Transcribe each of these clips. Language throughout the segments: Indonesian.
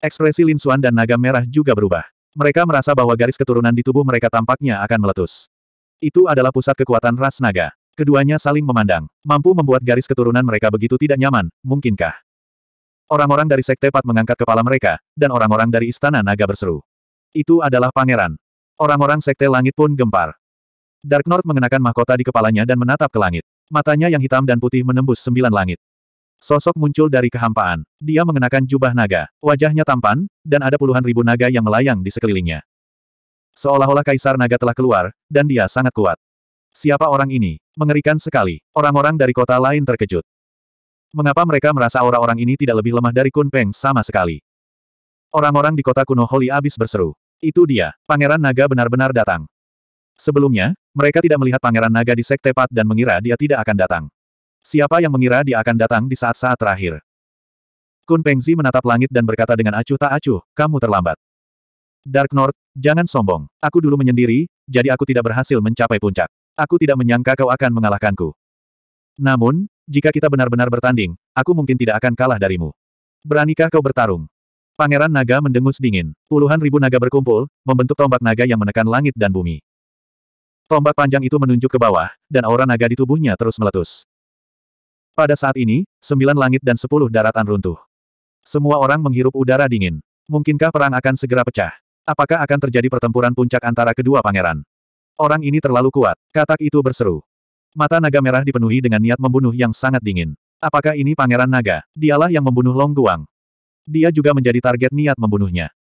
Ekspresi Lin Xuan dan naga merah juga berubah. Mereka merasa bahwa garis keturunan di tubuh mereka tampaknya akan meletus. Itu adalah pusat kekuatan ras naga. Keduanya saling memandang. Mampu membuat garis keturunan mereka begitu tidak nyaman, mungkinkah? Orang-orang dari Sekte Pat mengangkat kepala mereka, dan orang-orang dari Istana Naga berseru. Itu adalah pangeran. Orang-orang Sekte Langit pun gempar. Dark North mengenakan mahkota di kepalanya dan menatap ke langit. Matanya yang hitam dan putih menembus sembilan langit. Sosok muncul dari kehampaan. Dia mengenakan jubah naga. Wajahnya tampan, dan ada puluhan ribu naga yang melayang di sekelilingnya. Seolah-olah kaisar naga telah keluar, dan dia sangat kuat. Siapa orang ini? Mengerikan sekali. Orang-orang dari kota lain terkejut. Mengapa mereka merasa aura orang ini tidak lebih lemah dari Kun Peng sama sekali? Orang-orang di kota kuno Holy abis berseru. Itu dia, Pangeran Naga benar-benar datang. Sebelumnya, mereka tidak melihat Pangeran Naga di Sekte Pat dan mengira dia tidak akan datang. Siapa yang mengira dia akan datang di saat-saat terakhir? Kun Pengzi menatap langit dan berkata dengan acuh tak acuh, kamu terlambat. Dark North, jangan sombong. Aku dulu menyendiri, jadi aku tidak berhasil mencapai puncak. Aku tidak menyangka kau akan mengalahkanku. Namun, jika kita benar-benar bertanding, aku mungkin tidak akan kalah darimu. Beranikah kau bertarung? Pangeran Naga mendengus dingin. Puluhan ribu naga berkumpul, membentuk tombak naga yang menekan langit dan bumi. Tombak panjang itu menunjuk ke bawah, dan aura naga di tubuhnya terus meletus. Pada saat ini, sembilan langit dan sepuluh daratan runtuh. Semua orang menghirup udara dingin. Mungkinkah perang akan segera pecah? Apakah akan terjadi pertempuran puncak antara kedua pangeran? Orang ini terlalu kuat, katak itu berseru. Mata naga merah dipenuhi dengan niat membunuh yang sangat dingin. Apakah ini pangeran naga? Dialah yang membunuh Long Guang. Dia juga menjadi target niat membunuhnya.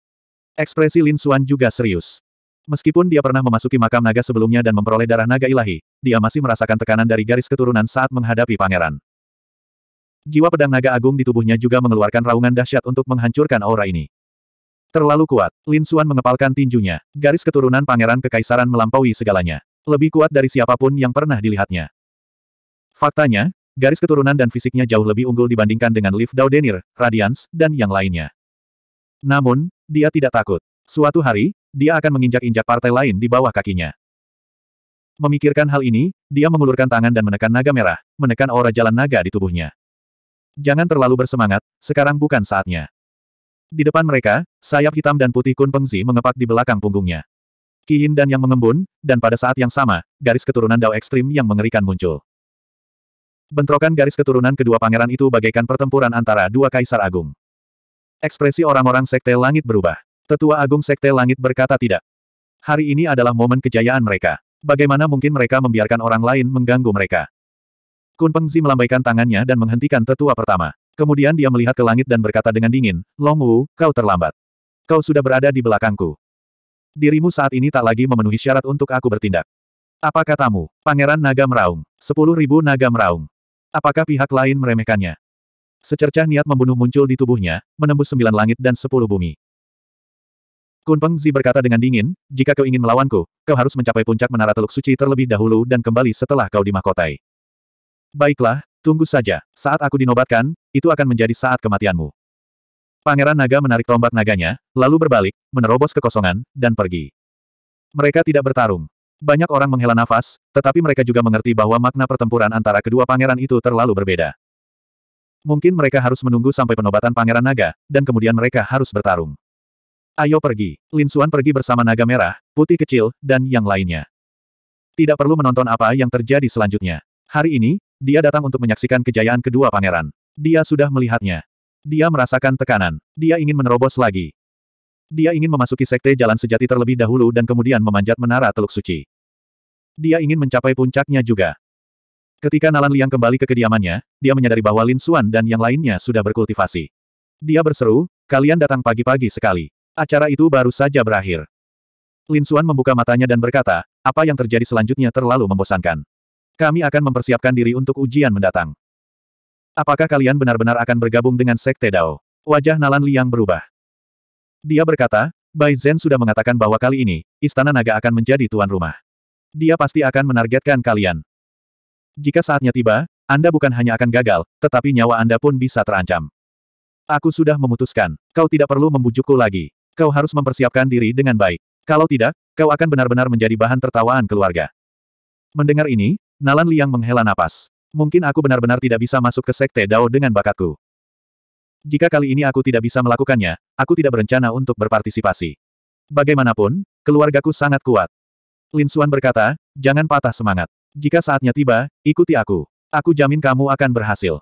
Ekspresi Lin Suan juga serius. Meskipun dia pernah memasuki makam naga sebelumnya dan memperoleh darah naga ilahi, dia masih merasakan tekanan dari garis keturunan saat menghadapi pangeran jiwa pedang naga agung di tubuhnya juga mengeluarkan raungan dahsyat untuk menghancurkan aura ini. Terlalu kuat, Lin Xuan mengepalkan tinjunya. Garis keturunan pangeran kekaisaran melampaui segalanya. Lebih kuat dari siapapun yang pernah dilihatnya. Faktanya, garis keturunan dan fisiknya jauh lebih unggul dibandingkan dengan Liv Daudenir, Radiance, dan yang lainnya. Namun, dia tidak takut. Suatu hari, dia akan menginjak-injak partai lain di bawah kakinya. Memikirkan hal ini, dia mengulurkan tangan dan menekan naga merah, menekan aura jalan naga di tubuhnya. Jangan terlalu bersemangat, sekarang bukan saatnya. Di depan mereka, sayap hitam dan putih Kun Pengzi mengepak di belakang punggungnya. Kiin dan yang mengembun, dan pada saat yang sama, garis keturunan Dao ekstrim yang mengerikan muncul. Bentrokan garis keturunan kedua pangeran itu bagaikan pertempuran antara dua kaisar agung. Ekspresi orang-orang Sekte Langit berubah. Tetua Agung Sekte Langit berkata tidak. Hari ini adalah momen kejayaan mereka. Bagaimana mungkin mereka membiarkan orang lain mengganggu mereka? Kun Pengzi melambaikan tangannya dan menghentikan tetua pertama. Kemudian dia melihat ke langit dan berkata dengan dingin, Long Wu, kau terlambat. Kau sudah berada di belakangku. Dirimu saat ini tak lagi memenuhi syarat untuk aku bertindak. Apa katamu, Pangeran Naga Meraung? Sepuluh ribu Naga Meraung. Apakah pihak lain meremehkannya? Secercah niat membunuh muncul di tubuhnya, menembus sembilan langit dan sepuluh bumi. Kun Peng berkata dengan dingin, jika kau ingin melawanku, kau harus mencapai puncak menara teluk suci terlebih dahulu dan kembali setelah kau dimahkotai. Baiklah, tunggu saja. Saat aku dinobatkan, itu akan menjadi saat kematianmu. Pangeran Naga menarik tombak naganya, lalu berbalik, menerobos kekosongan, dan pergi. Mereka tidak bertarung. Banyak orang menghela nafas, tetapi mereka juga mengerti bahwa makna pertempuran antara kedua pangeran itu terlalu berbeda. Mungkin mereka harus menunggu sampai penobatan Pangeran Naga, dan kemudian mereka harus bertarung. Ayo pergi. Lin Xuan pergi bersama Naga Merah, Putih Kecil, dan yang lainnya. Tidak perlu menonton apa yang terjadi selanjutnya. Hari ini, dia datang untuk menyaksikan kejayaan kedua pangeran. Dia sudah melihatnya. Dia merasakan tekanan. Dia ingin menerobos lagi. Dia ingin memasuki sekte jalan sejati terlebih dahulu dan kemudian memanjat menara Teluk Suci. Dia ingin mencapai puncaknya juga. Ketika Nalan Liang kembali ke kediamannya, dia menyadari bahwa Lin Xuan dan yang lainnya sudah berkultivasi. Dia berseru, kalian datang pagi-pagi sekali. Acara itu baru saja berakhir. Lin Xuan membuka matanya dan berkata, apa yang terjadi selanjutnya terlalu membosankan. Kami akan mempersiapkan diri untuk ujian mendatang. Apakah kalian benar-benar akan bergabung dengan Sekte Dao? Wajah Nalan Liang berubah. Dia berkata, Bai Zhen sudah mengatakan bahwa kali ini, Istana Naga akan menjadi tuan rumah. Dia pasti akan menargetkan kalian. Jika saatnya tiba, Anda bukan hanya akan gagal, tetapi nyawa Anda pun bisa terancam. Aku sudah memutuskan, kau tidak perlu membujukku lagi. Kau harus mempersiapkan diri dengan baik. Kalau tidak, kau akan benar-benar menjadi bahan tertawaan keluarga. Mendengar ini, Nalan Liang menghela napas. Mungkin aku benar-benar tidak bisa masuk ke Sekte Dao dengan bakatku. Jika kali ini aku tidak bisa melakukannya, aku tidak berencana untuk berpartisipasi. Bagaimanapun, keluargaku sangat kuat. Lin Xuan berkata, jangan patah semangat. Jika saatnya tiba, ikuti aku. Aku jamin kamu akan berhasil.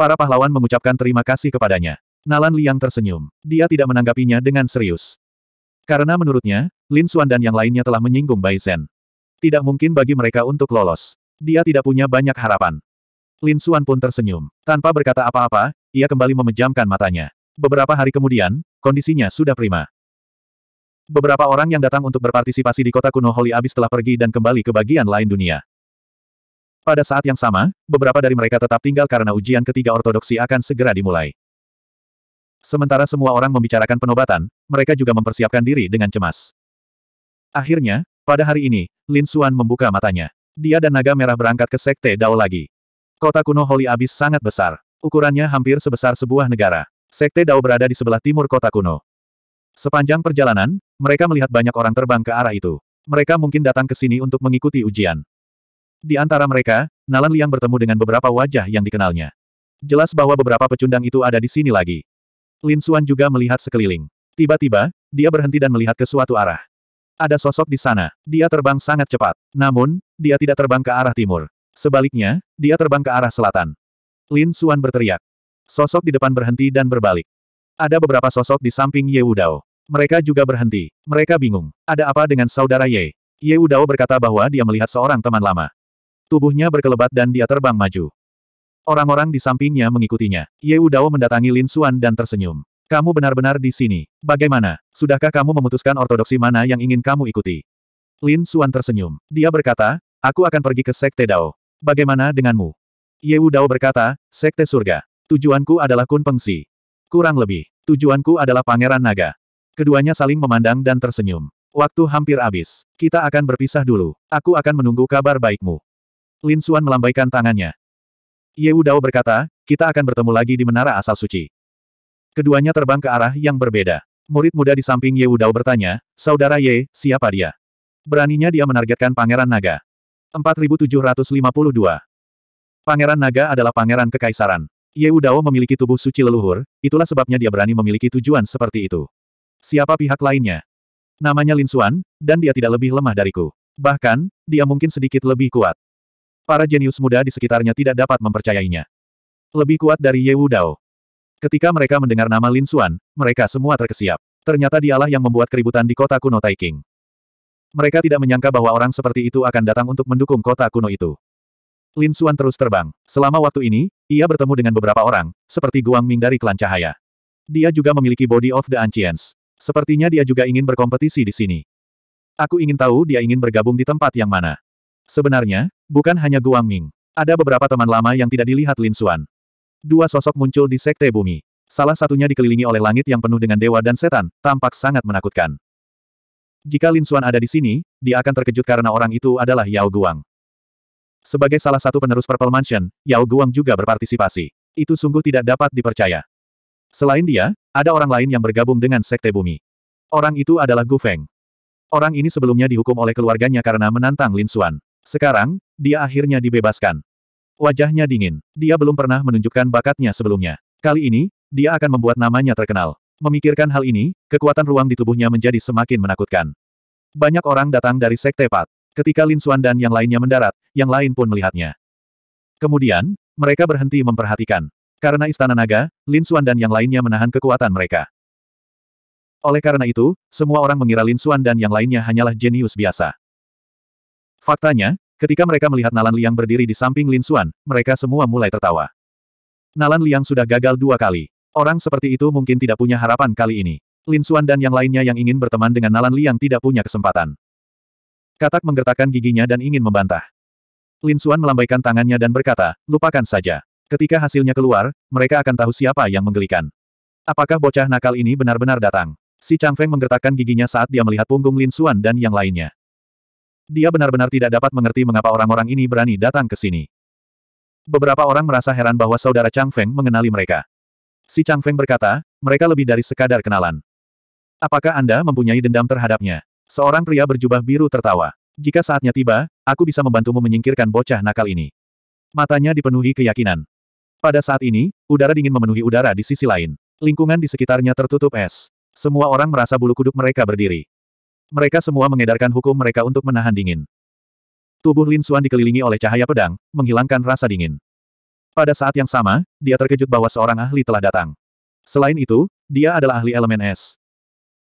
Para pahlawan mengucapkan terima kasih kepadanya. Nalan Liang tersenyum. Dia tidak menanggapinya dengan serius. Karena menurutnya, Lin Xuan dan yang lainnya telah menyinggung Bai Zen. Tidak mungkin bagi mereka untuk lolos. Dia tidak punya banyak harapan. Lin Xuan pun tersenyum. Tanpa berkata apa-apa, ia kembali memejamkan matanya. Beberapa hari kemudian, kondisinya sudah prima. Beberapa orang yang datang untuk berpartisipasi di kota kuno Holy Abyss telah pergi dan kembali ke bagian lain dunia. Pada saat yang sama, beberapa dari mereka tetap tinggal karena ujian ketiga ortodoksi akan segera dimulai. Sementara semua orang membicarakan penobatan, mereka juga mempersiapkan diri dengan cemas. Akhirnya, pada hari ini, Lin Xuan membuka matanya. Dia dan naga merah berangkat ke Sekte Dao lagi. Kota kuno Holy Abyss sangat besar. Ukurannya hampir sebesar sebuah negara. Sekte Dao berada di sebelah timur kota kuno. Sepanjang perjalanan, mereka melihat banyak orang terbang ke arah itu. Mereka mungkin datang ke sini untuk mengikuti ujian. Di antara mereka, Nalan Liang bertemu dengan beberapa wajah yang dikenalnya. Jelas bahwa beberapa pecundang itu ada di sini lagi. Lin Xuan juga melihat sekeliling. Tiba-tiba, dia berhenti dan melihat ke suatu arah. Ada sosok di sana. Dia terbang sangat cepat. Namun, dia tidak terbang ke arah timur. Sebaliknya, dia terbang ke arah selatan. Lin Xuan berteriak. Sosok di depan berhenti dan berbalik. Ada beberapa sosok di samping Ye Wudao. Mereka juga berhenti. Mereka bingung. Ada apa dengan saudara Ye? Ye Wudao berkata bahwa dia melihat seorang teman lama. Tubuhnya berkelebat dan dia terbang maju. Orang-orang di sampingnya mengikutinya. Ye Wudao mendatangi Lin Xuan dan tersenyum. Kamu benar-benar di sini. Bagaimana? Sudahkah kamu memutuskan ortodoksi mana yang ingin kamu ikuti? Lin Suan tersenyum. Dia berkata, aku akan pergi ke Sekte Dao. Bagaimana denganmu? Ye Wu Dao berkata, Sekte Surga. Tujuanku adalah Kun Peng Si. Kurang lebih, tujuanku adalah Pangeran Naga. Keduanya saling memandang dan tersenyum. Waktu hampir habis. Kita akan berpisah dulu. Aku akan menunggu kabar baikmu. Lin Suan melambaikan tangannya. Ye Wu Dao berkata, kita akan bertemu lagi di Menara Asal Suci. Keduanya terbang ke arah yang berbeda. Murid muda di samping Ye Wudao bertanya, Saudara Ye, siapa dia? Beraninya dia menargetkan Pangeran Naga. 4752. Pangeran Naga adalah pangeran kekaisaran. Ye Wudao memiliki tubuh suci leluhur, itulah sebabnya dia berani memiliki tujuan seperti itu. Siapa pihak lainnya? Namanya Lin Xuan, dan dia tidak lebih lemah dariku. Bahkan, dia mungkin sedikit lebih kuat. Para jenius muda di sekitarnya tidak dapat mempercayainya. Lebih kuat dari Ye Wudao. Ketika mereka mendengar nama Lin Xuan, mereka semua terkesiap. Ternyata dialah yang membuat keributan di kota kuno Taiking. Mereka tidak menyangka bahwa orang seperti itu akan datang untuk mendukung kota kuno itu. Lin Xuan terus terbang. Selama waktu ini, ia bertemu dengan beberapa orang, seperti Guang Ming dari klan cahaya. Dia juga memiliki body of the Ancients. Sepertinya dia juga ingin berkompetisi di sini. Aku ingin tahu dia ingin bergabung di tempat yang mana. Sebenarnya, bukan hanya Guang Ming. Ada beberapa teman lama yang tidak dilihat Lin Xuan. Dua sosok muncul di sekte bumi. Salah satunya dikelilingi oleh langit yang penuh dengan dewa dan setan, tampak sangat menakutkan. Jika Lin Xuan ada di sini, dia akan terkejut karena orang itu adalah Yao Guang. Sebagai salah satu penerus Purple Mansion, Yao Guang juga berpartisipasi. Itu sungguh tidak dapat dipercaya. Selain dia, ada orang lain yang bergabung dengan Sekte Bumi. Orang itu adalah Gu Feng. Orang ini sebelumnya dihukum oleh keluarganya karena menantang Lin Xuan. Sekarang, dia akhirnya dibebaskan. Wajahnya dingin. Dia belum pernah menunjukkan bakatnya sebelumnya. Kali ini, dia akan membuat namanya terkenal. Memikirkan hal ini, kekuatan ruang di tubuhnya menjadi semakin menakutkan. Banyak orang datang dari Sekte Pat. Ketika Lin Xuan dan yang lainnya mendarat, yang lain pun melihatnya. Kemudian, mereka berhenti memperhatikan. Karena istana naga, Lin Xuan dan yang lainnya menahan kekuatan mereka. Oleh karena itu, semua orang mengira Lin Xuan dan yang lainnya hanyalah jenius biasa. Faktanya, Ketika mereka melihat Nalan Liang berdiri di samping Lin Xuan, mereka semua mulai tertawa. Nalan Liang sudah gagal dua kali. Orang seperti itu mungkin tidak punya harapan kali ini. Lin Xuan dan yang lainnya yang ingin berteman dengan Nalan Liang tidak punya kesempatan. Katak menggertakkan giginya dan ingin membantah. Lin Xuan melambaikan tangannya dan berkata, lupakan saja. Ketika hasilnya keluar, mereka akan tahu siapa yang menggelikan. Apakah bocah nakal ini benar-benar datang? Si Chang Feng menggertakkan giginya saat dia melihat punggung Lin Xuan dan yang lainnya. Dia benar-benar tidak dapat mengerti mengapa orang-orang ini berani datang ke sini. Beberapa orang merasa heran bahwa saudara Chang Feng mengenali mereka. Si Chang Feng berkata, mereka lebih dari sekadar kenalan. Apakah Anda mempunyai dendam terhadapnya? Seorang pria berjubah biru tertawa. Jika saatnya tiba, aku bisa membantumu menyingkirkan bocah nakal ini. Matanya dipenuhi keyakinan. Pada saat ini, udara dingin memenuhi udara di sisi lain. Lingkungan di sekitarnya tertutup es. Semua orang merasa bulu kuduk mereka berdiri. Mereka semua mengedarkan hukum mereka untuk menahan dingin. Tubuh Lin Suan dikelilingi oleh cahaya pedang, menghilangkan rasa dingin. Pada saat yang sama, dia terkejut bahwa seorang ahli telah datang. Selain itu, dia adalah ahli elemen es.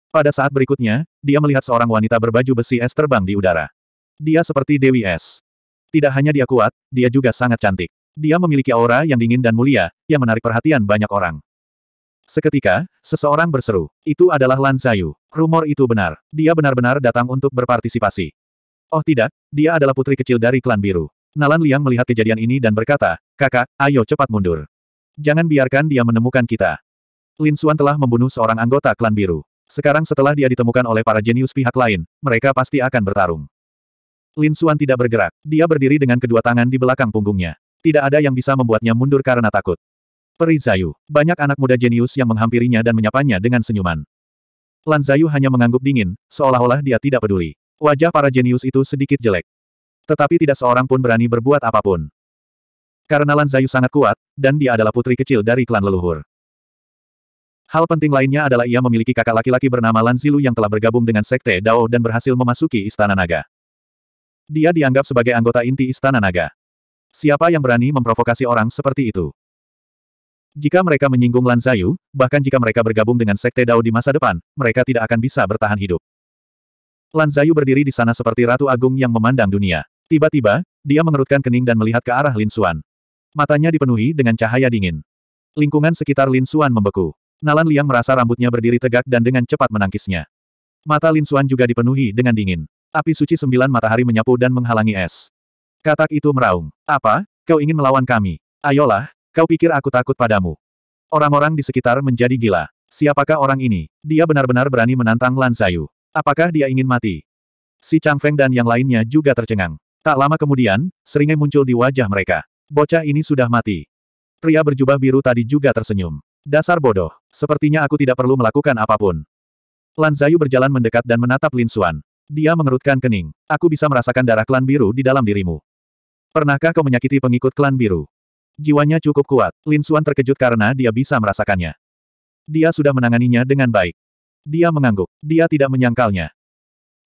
Pada saat berikutnya, dia melihat seorang wanita berbaju besi es terbang di udara. Dia seperti Dewi Es. Tidak hanya dia kuat, dia juga sangat cantik. Dia memiliki aura yang dingin dan mulia, yang menarik perhatian banyak orang. Seketika, seseorang berseru. Itu adalah Lan Zayu. Rumor itu benar. Dia benar-benar datang untuk berpartisipasi. Oh tidak, dia adalah putri kecil dari klan biru. Nalan Liang melihat kejadian ini dan berkata, kakak, ayo cepat mundur. Jangan biarkan dia menemukan kita. Lin Xuan telah membunuh seorang anggota klan biru. Sekarang setelah dia ditemukan oleh para jenius pihak lain, mereka pasti akan bertarung. Lin Xuan tidak bergerak. Dia berdiri dengan kedua tangan di belakang punggungnya. Tidak ada yang bisa membuatnya mundur karena takut. Peri Zayu, Banyak anak muda jenius yang menghampirinya dan menyapanya dengan senyuman. Lan Zayu hanya mengangguk dingin, seolah-olah dia tidak peduli. Wajah para jenius itu sedikit jelek. Tetapi tidak seorang pun berani berbuat apapun. Karena Lan Zayu sangat kuat, dan dia adalah putri kecil dari klan leluhur. Hal penting lainnya adalah ia memiliki kakak laki-laki bernama Lan Zilu yang telah bergabung dengan Sekte Dao dan berhasil memasuki Istana Naga. Dia dianggap sebagai anggota inti Istana Naga. Siapa yang berani memprovokasi orang seperti itu? Jika mereka menyinggung Lan Zayu, bahkan jika mereka bergabung dengan Sekte Dao di masa depan, mereka tidak akan bisa bertahan hidup. Lan Zayu berdiri di sana seperti Ratu Agung yang memandang dunia. Tiba-tiba, dia mengerutkan kening dan melihat ke arah Lin Xuan. Matanya dipenuhi dengan cahaya dingin. Lingkungan sekitar Lin Xuan membeku. Nalan Liang merasa rambutnya berdiri tegak dan dengan cepat menangkisnya. Mata Lin Xuan juga dipenuhi dengan dingin. Api suci sembilan matahari menyapu dan menghalangi es. Katak itu meraung. Apa? Kau ingin melawan kami? Ayolah, Kau pikir aku takut padamu? Orang-orang di sekitar menjadi gila. Siapakah orang ini? Dia benar-benar berani menantang Lan Zayu. Apakah dia ingin mati? Si Chang Feng dan yang lainnya juga tercengang. Tak lama kemudian, seringai muncul di wajah mereka. Bocah ini sudah mati. Pria berjubah biru tadi juga tersenyum. Dasar bodoh, sepertinya aku tidak perlu melakukan apapun. Lan Zayu berjalan mendekat dan menatap Lin Xuan. Dia mengerutkan kening. Aku bisa merasakan darah klan biru di dalam dirimu. Pernahkah kau menyakiti pengikut klan biru? Jiwanya cukup kuat, Lin Suan terkejut karena dia bisa merasakannya. Dia sudah menanganinya dengan baik. Dia mengangguk, dia tidak menyangkalnya.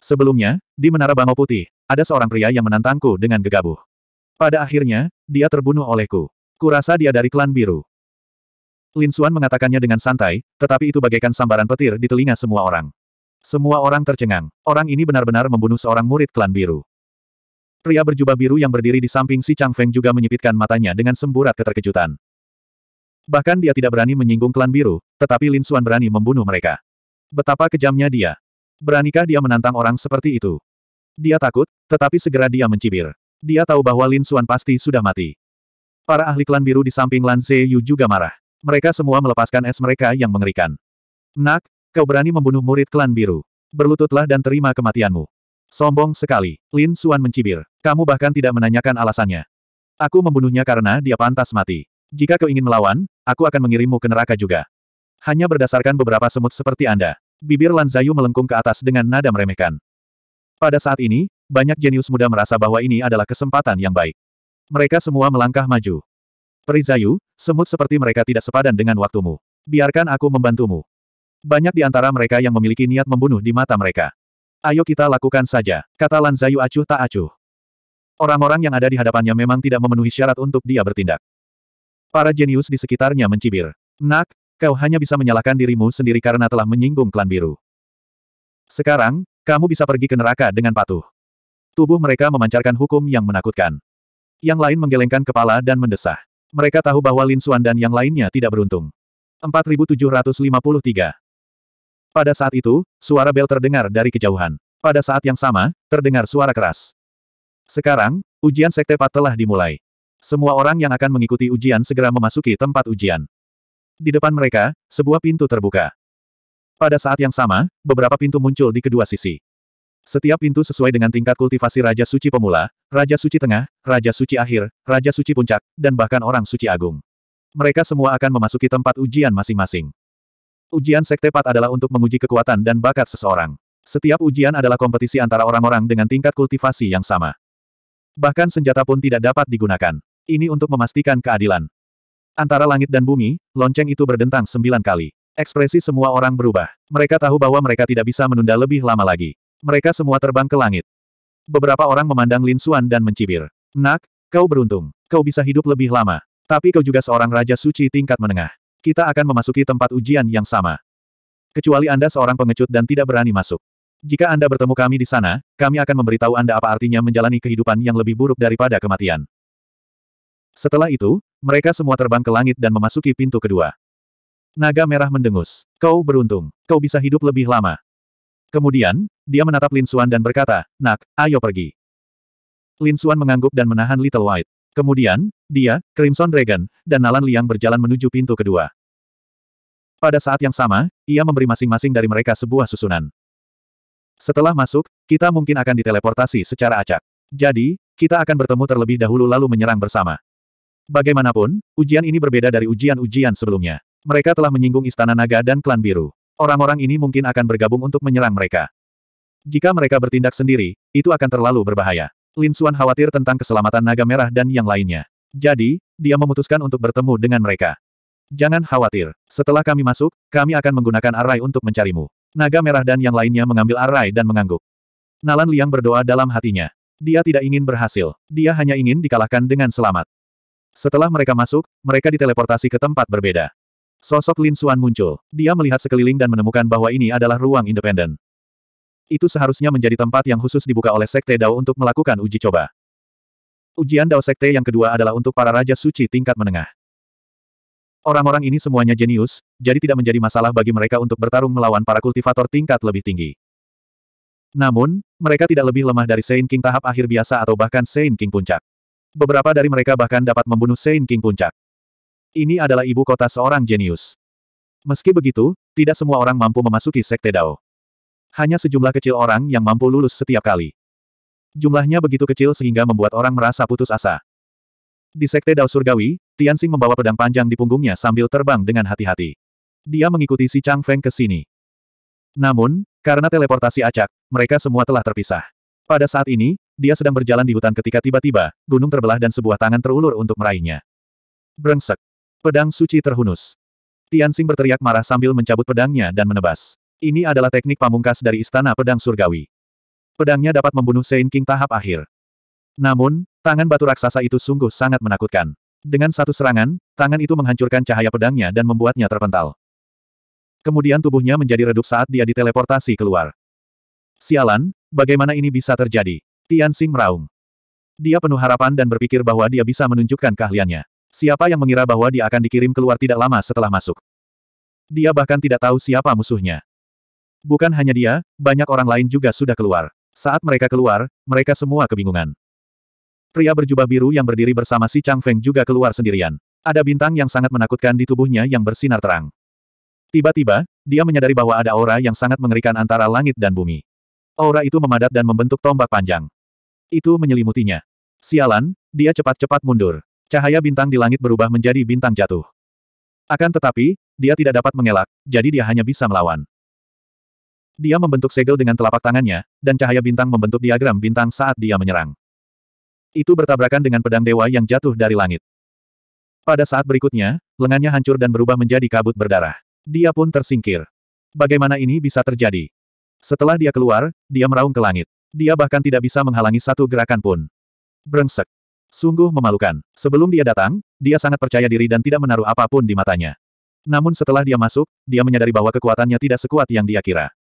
Sebelumnya, di Menara Bangau Putih, ada seorang pria yang menantangku dengan gegabah. Pada akhirnya, dia terbunuh olehku. Kurasa dia dari klan biru. Lin Suan mengatakannya dengan santai, tetapi itu bagaikan sambaran petir di telinga semua orang. Semua orang tercengang. Orang ini benar-benar membunuh seorang murid klan biru. Pria berjubah biru yang berdiri di samping si Chang Feng juga menyipitkan matanya dengan semburat keterkejutan. Bahkan dia tidak berani menyinggung klan biru, tetapi Lin Suan berani membunuh mereka. Betapa kejamnya dia. Beranikah dia menantang orang seperti itu? Dia takut, tetapi segera dia mencibir. Dia tahu bahwa Lin Suan pasti sudah mati. Para ahli klan biru di samping Lan Zeyu juga marah. Mereka semua melepaskan es mereka yang mengerikan. Nak, kau berani membunuh murid klan biru. Berlututlah dan terima kematianmu. Sombong sekali. Lin Suan mencibir. Kamu bahkan tidak menanyakan alasannya. Aku membunuhnya karena dia pantas mati. Jika kau ingin melawan, aku akan mengirimmu ke neraka juga. Hanya berdasarkan beberapa semut seperti Anda. Bibir Lan Zayu melengkung ke atas dengan nada meremehkan. Pada saat ini, banyak jenius muda merasa bahwa ini adalah kesempatan yang baik. Mereka semua melangkah maju. Perizayu, semut seperti mereka tidak sepadan dengan waktumu. Biarkan aku membantumu. Banyak di antara mereka yang memiliki niat membunuh di mata mereka. Ayo kita lakukan saja, kata Lan Zayu acuh tak acuh. Orang-orang yang ada di hadapannya memang tidak memenuhi syarat untuk dia bertindak. Para jenius di sekitarnya mencibir. Nak, kau hanya bisa menyalahkan dirimu sendiri karena telah menyinggung klan biru. Sekarang, kamu bisa pergi ke neraka dengan patuh. Tubuh mereka memancarkan hukum yang menakutkan. Yang lain menggelengkan kepala dan mendesah. Mereka tahu bahwa Lin Xuan dan yang lainnya tidak beruntung. 4753 pada saat itu, suara bel terdengar dari kejauhan. Pada saat yang sama, terdengar suara keras. Sekarang, ujian Sekte Pat telah dimulai. Semua orang yang akan mengikuti ujian segera memasuki tempat ujian. Di depan mereka, sebuah pintu terbuka. Pada saat yang sama, beberapa pintu muncul di kedua sisi. Setiap pintu sesuai dengan tingkat kultivasi Raja Suci Pemula, Raja Suci Tengah, Raja Suci Akhir, Raja Suci Puncak, dan bahkan orang Suci Agung. Mereka semua akan memasuki tempat ujian masing-masing. Ujian Sekte Pat adalah untuk menguji kekuatan dan bakat seseorang. Setiap ujian adalah kompetisi antara orang-orang dengan tingkat kultivasi yang sama. Bahkan senjata pun tidak dapat digunakan. Ini untuk memastikan keadilan. Antara langit dan bumi, lonceng itu berdentang sembilan kali. Ekspresi semua orang berubah. Mereka tahu bahwa mereka tidak bisa menunda lebih lama lagi. Mereka semua terbang ke langit. Beberapa orang memandang Lin Xuan dan mencibir. Nak, kau beruntung. Kau bisa hidup lebih lama. Tapi kau juga seorang raja suci tingkat menengah. Kita akan memasuki tempat ujian yang sama. Kecuali Anda seorang pengecut dan tidak berani masuk. Jika Anda bertemu kami di sana, kami akan memberitahu Anda apa artinya menjalani kehidupan yang lebih buruk daripada kematian. Setelah itu, mereka semua terbang ke langit dan memasuki pintu kedua. Naga merah mendengus. Kau beruntung. Kau bisa hidup lebih lama. Kemudian, dia menatap Lin Suan dan berkata, Nak, ayo pergi. Lin Suan mengangguk dan menahan Little White. Kemudian, dia, Crimson Dragon, dan Nalan Liang berjalan menuju pintu kedua. Pada saat yang sama, ia memberi masing-masing dari mereka sebuah susunan. Setelah masuk, kita mungkin akan diteleportasi secara acak. Jadi, kita akan bertemu terlebih dahulu lalu menyerang bersama. Bagaimanapun, ujian ini berbeda dari ujian-ujian sebelumnya. Mereka telah menyinggung Istana Naga dan Klan Biru. Orang-orang ini mungkin akan bergabung untuk menyerang mereka. Jika mereka bertindak sendiri, itu akan terlalu berbahaya. Lin Suan khawatir tentang keselamatan naga merah dan yang lainnya. Jadi, dia memutuskan untuk bertemu dengan mereka. Jangan khawatir. Setelah kami masuk, kami akan menggunakan arai untuk mencarimu. Naga merah dan yang lainnya mengambil arai dan mengangguk. Nalan Liang berdoa dalam hatinya. Dia tidak ingin berhasil. Dia hanya ingin dikalahkan dengan selamat. Setelah mereka masuk, mereka diteleportasi ke tempat berbeda. Sosok Lin Suan muncul. Dia melihat sekeliling dan menemukan bahwa ini adalah ruang independen. Itu seharusnya menjadi tempat yang khusus dibuka oleh Sekte Dao untuk melakukan uji coba. Ujian Dao Sekte yang kedua adalah untuk para Raja Suci tingkat menengah. Orang-orang ini semuanya jenius, jadi tidak menjadi masalah bagi mereka untuk bertarung melawan para kultivator tingkat lebih tinggi. Namun, mereka tidak lebih lemah dari Saint King tahap akhir biasa atau bahkan Saint King puncak. Beberapa dari mereka bahkan dapat membunuh Saint King puncak. Ini adalah ibu kota seorang jenius. Meski begitu, tidak semua orang mampu memasuki Sekte Dao. Hanya sejumlah kecil orang yang mampu lulus setiap kali. Jumlahnya begitu kecil sehingga membuat orang merasa putus asa. Di Sekte Dao Surgawi, Tianxing membawa pedang panjang di punggungnya sambil terbang dengan hati-hati. Dia mengikuti si Chang Feng ke sini. Namun, karena teleportasi acak, mereka semua telah terpisah. Pada saat ini, dia sedang berjalan di hutan ketika tiba-tiba, gunung terbelah dan sebuah tangan terulur untuk meraihnya. Brengsek. Pedang suci terhunus. Tianxing berteriak marah sambil mencabut pedangnya dan menebas. Ini adalah teknik pamungkas dari Istana Pedang Surgawi. Pedangnya dapat membunuh Sein King tahap akhir. Namun, tangan batu raksasa itu sungguh sangat menakutkan. Dengan satu serangan, tangan itu menghancurkan cahaya pedangnya dan membuatnya terpental. Kemudian tubuhnya menjadi redup saat dia diteleportasi keluar. Sialan, bagaimana ini bisa terjadi? Tian Xing meraung. Dia penuh harapan dan berpikir bahwa dia bisa menunjukkan keahliannya. Siapa yang mengira bahwa dia akan dikirim keluar tidak lama setelah masuk? Dia bahkan tidak tahu siapa musuhnya. Bukan hanya dia, banyak orang lain juga sudah keluar. Saat mereka keluar, mereka semua kebingungan. Pria berjubah biru yang berdiri bersama si Chang Feng juga keluar sendirian. Ada bintang yang sangat menakutkan di tubuhnya yang bersinar terang. Tiba-tiba, dia menyadari bahwa ada aura yang sangat mengerikan antara langit dan bumi. Aura itu memadat dan membentuk tombak panjang. Itu menyelimutinya. Sialan, dia cepat-cepat mundur. Cahaya bintang di langit berubah menjadi bintang jatuh. Akan tetapi, dia tidak dapat mengelak, jadi dia hanya bisa melawan. Dia membentuk segel dengan telapak tangannya, dan cahaya bintang membentuk diagram bintang saat dia menyerang. Itu bertabrakan dengan pedang dewa yang jatuh dari langit. Pada saat berikutnya, lengannya hancur dan berubah menjadi kabut berdarah. Dia pun tersingkir. Bagaimana ini bisa terjadi? Setelah dia keluar, dia meraung ke langit. Dia bahkan tidak bisa menghalangi satu gerakan pun. Brengsek. Sungguh memalukan. Sebelum dia datang, dia sangat percaya diri dan tidak menaruh apapun di matanya. Namun setelah dia masuk, dia menyadari bahwa kekuatannya tidak sekuat yang dia kira.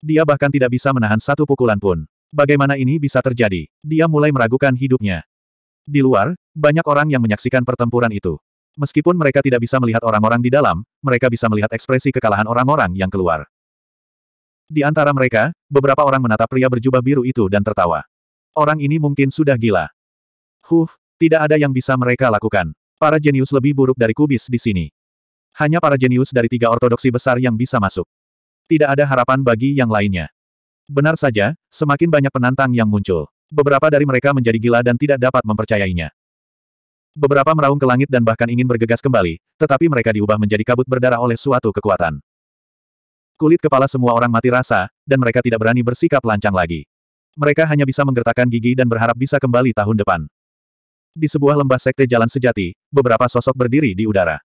Dia bahkan tidak bisa menahan satu pukulan pun. Bagaimana ini bisa terjadi? Dia mulai meragukan hidupnya. Di luar, banyak orang yang menyaksikan pertempuran itu. Meskipun mereka tidak bisa melihat orang-orang di dalam, mereka bisa melihat ekspresi kekalahan orang-orang yang keluar. Di antara mereka, beberapa orang menatap pria berjubah biru itu dan tertawa. Orang ini mungkin sudah gila. Huh, tidak ada yang bisa mereka lakukan. Para jenius lebih buruk dari kubis di sini. Hanya para jenius dari tiga ortodoksi besar yang bisa masuk tidak ada harapan bagi yang lainnya. Benar saja, semakin banyak penantang yang muncul. Beberapa dari mereka menjadi gila dan tidak dapat mempercayainya. Beberapa meraung ke langit dan bahkan ingin bergegas kembali, tetapi mereka diubah menjadi kabut berdarah oleh suatu kekuatan. Kulit kepala semua orang mati rasa, dan mereka tidak berani bersikap lancang lagi. Mereka hanya bisa menggertakkan gigi dan berharap bisa kembali tahun depan. Di sebuah lembah sekte jalan sejati, beberapa sosok berdiri di udara.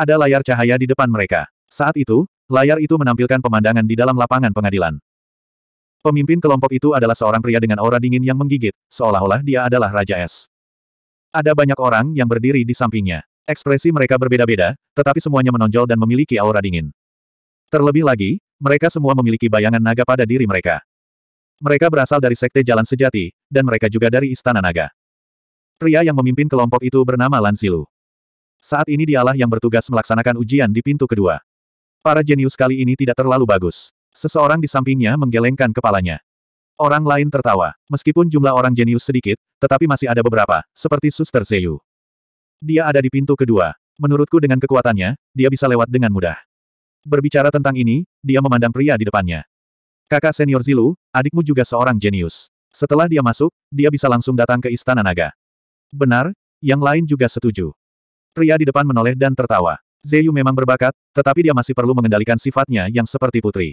Ada layar cahaya di depan mereka. Saat itu, Layar itu menampilkan pemandangan di dalam lapangan pengadilan. Pemimpin kelompok itu adalah seorang pria dengan aura dingin yang menggigit, seolah-olah dia adalah Raja Es. Ada banyak orang yang berdiri di sampingnya. Ekspresi mereka berbeda-beda, tetapi semuanya menonjol dan memiliki aura dingin. Terlebih lagi, mereka semua memiliki bayangan naga pada diri mereka. Mereka berasal dari Sekte Jalan Sejati, dan mereka juga dari Istana Naga. Pria yang memimpin kelompok itu bernama Lansilu. Saat ini dialah yang bertugas melaksanakan ujian di pintu kedua. Para jenius kali ini tidak terlalu bagus. Seseorang di sampingnya menggelengkan kepalanya. Orang lain tertawa. Meskipun jumlah orang jenius sedikit, tetapi masih ada beberapa, seperti Suster Zeyu. Dia ada di pintu kedua. Menurutku dengan kekuatannya, dia bisa lewat dengan mudah. Berbicara tentang ini, dia memandang pria di depannya. Kakak senior Zilu, adikmu juga seorang jenius. Setelah dia masuk, dia bisa langsung datang ke Istana Naga. Benar, yang lain juga setuju. Pria di depan menoleh dan tertawa. Zeyu memang berbakat, tetapi dia masih perlu mengendalikan sifatnya yang seperti putri.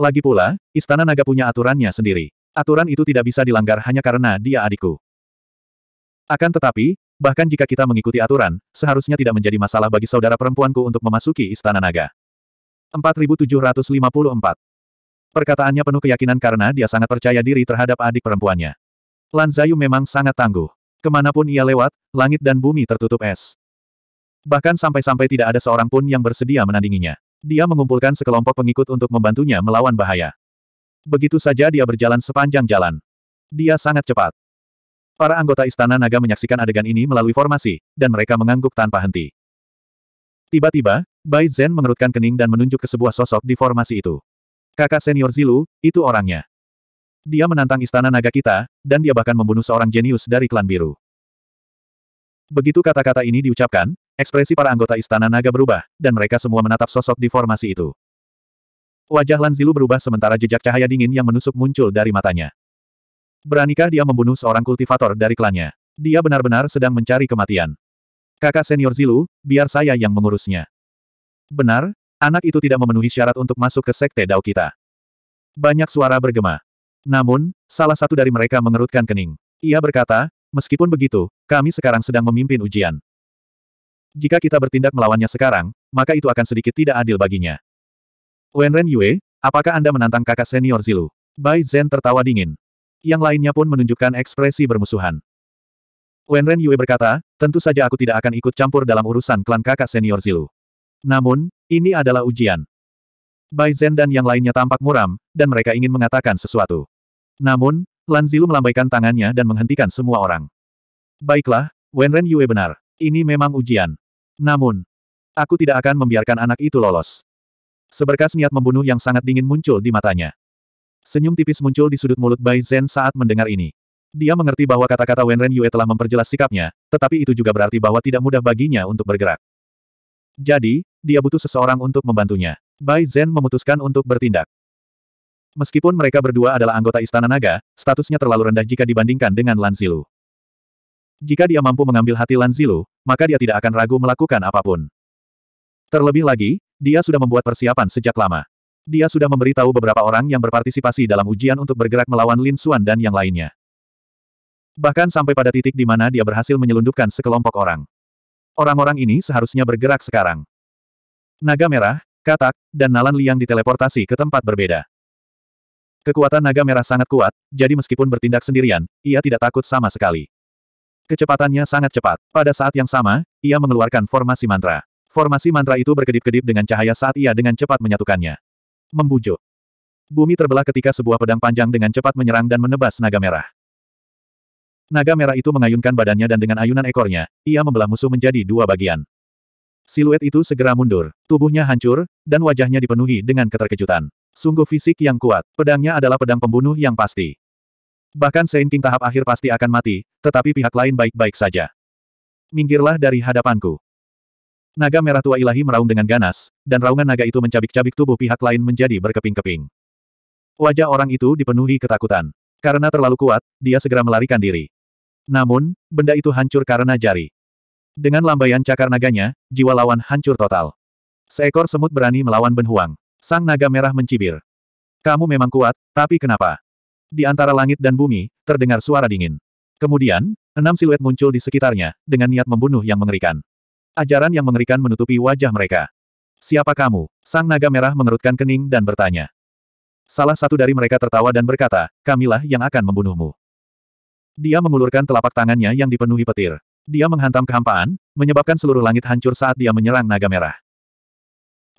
Lagi pula, Istana Naga punya aturannya sendiri. Aturan itu tidak bisa dilanggar hanya karena dia adikku. Akan tetapi, bahkan jika kita mengikuti aturan, seharusnya tidak menjadi masalah bagi saudara perempuanku untuk memasuki Istana Naga. 4754 Perkataannya penuh keyakinan karena dia sangat percaya diri terhadap adik perempuannya. Lan Zayu memang sangat tangguh. Kemanapun ia lewat, langit dan bumi tertutup es. Bahkan sampai-sampai tidak ada seorang pun yang bersedia menandinginya. Dia mengumpulkan sekelompok pengikut untuk membantunya melawan bahaya. Begitu saja dia berjalan sepanjang jalan. Dia sangat cepat. Para anggota Istana Naga menyaksikan adegan ini melalui formasi, dan mereka mengangguk tanpa henti. Tiba-tiba, Bai Zhen mengerutkan kening dan menunjuk ke sebuah sosok di formasi itu. Kakak senior Zilu, itu orangnya. Dia menantang Istana Naga kita, dan dia bahkan membunuh seorang jenius dari klan biru. Begitu kata-kata ini diucapkan, Ekspresi para anggota Istana Naga berubah, dan mereka semua menatap sosok di formasi itu. Wajah Lan Zilu berubah sementara jejak cahaya dingin yang menusuk muncul dari matanya. Beranikah dia membunuh seorang kultivator dari klannya? Dia benar-benar sedang mencari kematian. Kakak senior Zilu, biar saya yang mengurusnya. Benar, anak itu tidak memenuhi syarat untuk masuk ke sekte Dao kita. Banyak suara bergema. Namun, salah satu dari mereka mengerutkan kening. Ia berkata, meskipun begitu, kami sekarang sedang memimpin ujian. Jika kita bertindak melawannya sekarang, maka itu akan sedikit tidak adil baginya. Wenren Yue, apakah Anda menantang kakak senior Zilu? Bai Zhen tertawa dingin. Yang lainnya pun menunjukkan ekspresi bermusuhan. Wenren Yue berkata, tentu saja aku tidak akan ikut campur dalam urusan klan kakak senior Zilu. Namun, ini adalah ujian. Bai Zhen dan yang lainnya tampak muram, dan mereka ingin mengatakan sesuatu. Namun, Lan Zilu melambaikan tangannya dan menghentikan semua orang. Baiklah, Wenren Yue benar. Ini memang ujian. Namun, aku tidak akan membiarkan anak itu lolos. Seberkas niat membunuh yang sangat dingin muncul di matanya. Senyum tipis muncul di sudut mulut Bai Zhen saat mendengar ini. Dia mengerti bahwa kata-kata Wen Ren Yue telah memperjelas sikapnya, tetapi itu juga berarti bahwa tidak mudah baginya untuk bergerak. Jadi, dia butuh seseorang untuk membantunya. Bai Zhen memutuskan untuk bertindak. Meskipun mereka berdua adalah anggota Istana Naga, statusnya terlalu rendah jika dibandingkan dengan Lan Zilu. Jika dia mampu mengambil hati Lan Zilu, maka dia tidak akan ragu melakukan apapun. Terlebih lagi, dia sudah membuat persiapan sejak lama. Dia sudah memberitahu beberapa orang yang berpartisipasi dalam ujian untuk bergerak melawan Lin Xuan dan yang lainnya. Bahkan sampai pada titik di mana dia berhasil menyelundupkan sekelompok orang. Orang-orang ini seharusnya bergerak sekarang. Naga Merah, Katak, dan Nalan Liang diteleportasi ke tempat berbeda. Kekuatan Naga Merah sangat kuat, jadi meskipun bertindak sendirian, ia tidak takut sama sekali. Kecepatannya sangat cepat. Pada saat yang sama, ia mengeluarkan formasi mantra. Formasi mantra itu berkedip-kedip dengan cahaya saat ia dengan cepat menyatukannya. Membujuk. Bumi terbelah ketika sebuah pedang panjang dengan cepat menyerang dan menebas naga merah. Naga merah itu mengayunkan badannya dan dengan ayunan ekornya, ia membelah musuh menjadi dua bagian. Siluet itu segera mundur, tubuhnya hancur, dan wajahnya dipenuhi dengan keterkejutan. Sungguh fisik yang kuat, pedangnya adalah pedang pembunuh yang pasti. Bahkan Saint King tahap akhir pasti akan mati, tetapi pihak lain baik-baik saja. Minggirlah dari hadapanku. Naga merah tua ilahi meraung dengan ganas, dan raungan naga itu mencabik-cabik tubuh pihak lain menjadi berkeping-keping. Wajah orang itu dipenuhi ketakutan. Karena terlalu kuat, dia segera melarikan diri. Namun, benda itu hancur karena jari. Dengan lambaian cakar naganya, jiwa lawan hancur total. Seekor semut berani melawan Ben Huang. Sang naga merah mencibir. Kamu memang kuat, tapi kenapa? Di antara langit dan bumi, terdengar suara dingin. Kemudian, enam siluet muncul di sekitarnya, dengan niat membunuh yang mengerikan. Ajaran yang mengerikan menutupi wajah mereka. Siapa kamu? Sang naga merah mengerutkan kening dan bertanya. Salah satu dari mereka tertawa dan berkata, kamilah yang akan membunuhmu. Dia mengulurkan telapak tangannya yang dipenuhi petir. Dia menghantam kehampaan, menyebabkan seluruh langit hancur saat dia menyerang naga merah.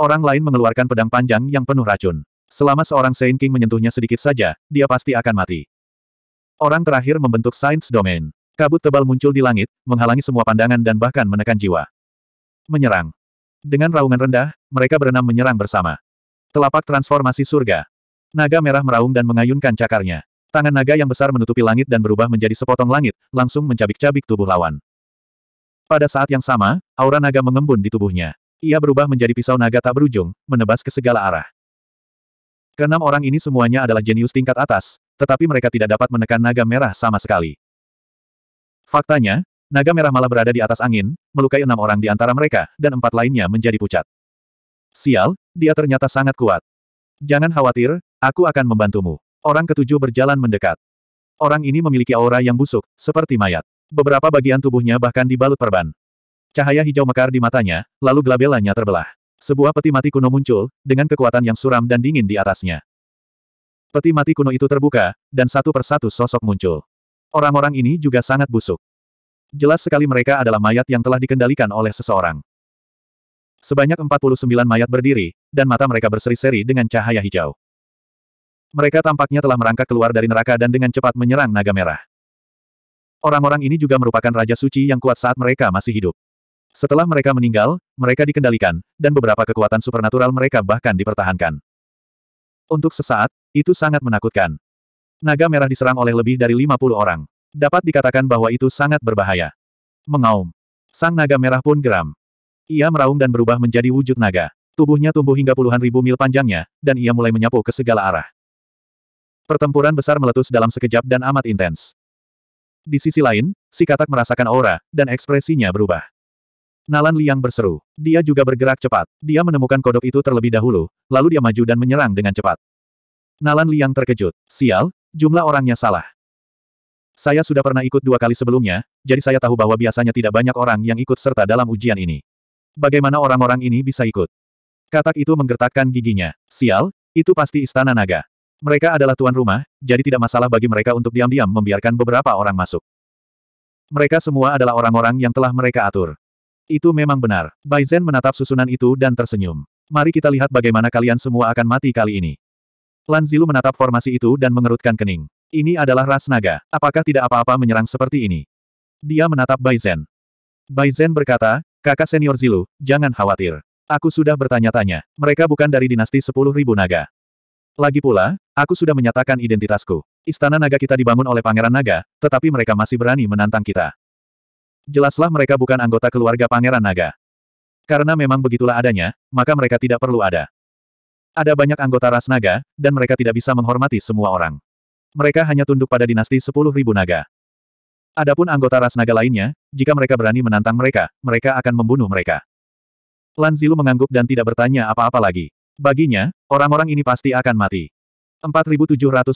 Orang lain mengeluarkan pedang panjang yang penuh racun. Selama seorang Saint King menyentuhnya sedikit saja, dia pasti akan mati. Orang terakhir membentuk Saints Domain. Kabut tebal muncul di langit, menghalangi semua pandangan dan bahkan menekan jiwa. Menyerang. Dengan raungan rendah, mereka berenam menyerang bersama. Telapak transformasi surga. Naga merah meraung dan mengayunkan cakarnya. Tangan naga yang besar menutupi langit dan berubah menjadi sepotong langit, langsung mencabik-cabik tubuh lawan. Pada saat yang sama, aura naga mengembun di tubuhnya. Ia berubah menjadi pisau naga tak berujung, menebas ke segala arah. Keenam orang ini semuanya adalah jenius tingkat atas, tetapi mereka tidak dapat menekan naga merah sama sekali. Faktanya, naga merah malah berada di atas angin, melukai enam orang di antara mereka, dan empat lainnya menjadi pucat. Sial, dia ternyata sangat kuat. Jangan khawatir, aku akan membantumu. Orang ketujuh berjalan mendekat. Orang ini memiliki aura yang busuk, seperti mayat. Beberapa bagian tubuhnya bahkan dibalut perban. Cahaya hijau mekar di matanya, lalu glabelanya terbelah. Sebuah peti mati kuno muncul, dengan kekuatan yang suram dan dingin di atasnya. Peti mati kuno itu terbuka, dan satu persatu sosok muncul. Orang-orang ini juga sangat busuk. Jelas sekali mereka adalah mayat yang telah dikendalikan oleh seseorang. Sebanyak 49 mayat berdiri, dan mata mereka berseri-seri dengan cahaya hijau. Mereka tampaknya telah merangkak keluar dari neraka dan dengan cepat menyerang naga merah. Orang-orang ini juga merupakan raja suci yang kuat saat mereka masih hidup. Setelah mereka meninggal, mereka dikendalikan, dan beberapa kekuatan supernatural mereka bahkan dipertahankan. Untuk sesaat, itu sangat menakutkan. Naga merah diserang oleh lebih dari 50 orang. Dapat dikatakan bahwa itu sangat berbahaya. Mengaum. Sang naga merah pun geram. Ia meraung dan berubah menjadi wujud naga. Tubuhnya tumbuh hingga puluhan ribu mil panjangnya, dan ia mulai menyapu ke segala arah. Pertempuran besar meletus dalam sekejap dan amat intens. Di sisi lain, si katak merasakan aura, dan ekspresinya berubah. Nalan Liang berseru. Dia juga bergerak cepat. Dia menemukan kodok itu terlebih dahulu, lalu dia maju dan menyerang dengan cepat. Nalan Liang terkejut. Sial, jumlah orangnya salah. Saya sudah pernah ikut dua kali sebelumnya, jadi saya tahu bahwa biasanya tidak banyak orang yang ikut serta dalam ujian ini. Bagaimana orang-orang ini bisa ikut? Katak itu menggertakkan giginya. Sial, itu pasti istana naga. Mereka adalah tuan rumah, jadi tidak masalah bagi mereka untuk diam-diam membiarkan beberapa orang masuk. Mereka semua adalah orang-orang yang telah mereka atur. Itu memang benar. Bai Zhen menatap susunan itu dan tersenyum. Mari kita lihat bagaimana kalian semua akan mati kali ini. Lan Zilu menatap formasi itu dan mengerutkan kening. Ini adalah ras naga. Apakah tidak apa-apa menyerang seperti ini? Dia menatap Bai Zhen. Bai Zhen berkata, kakak senior Zilu, jangan khawatir. Aku sudah bertanya-tanya. Mereka bukan dari dinasti 10.000 naga. Lagi pula, aku sudah menyatakan identitasku. Istana naga kita dibangun oleh Pangeran Naga, tetapi mereka masih berani menantang kita. Jelaslah mereka bukan anggota keluarga Pangeran Naga. Karena memang begitulah adanya, maka mereka tidak perlu ada. Ada banyak anggota ras naga, dan mereka tidak bisa menghormati semua orang. Mereka hanya tunduk pada dinasti 10.000 naga. Adapun anggota ras naga lainnya, jika mereka berani menantang mereka, mereka akan membunuh mereka. Lan Zilu mengangguk dan tidak bertanya apa-apa lagi. Baginya, orang-orang ini pasti akan mati. 4755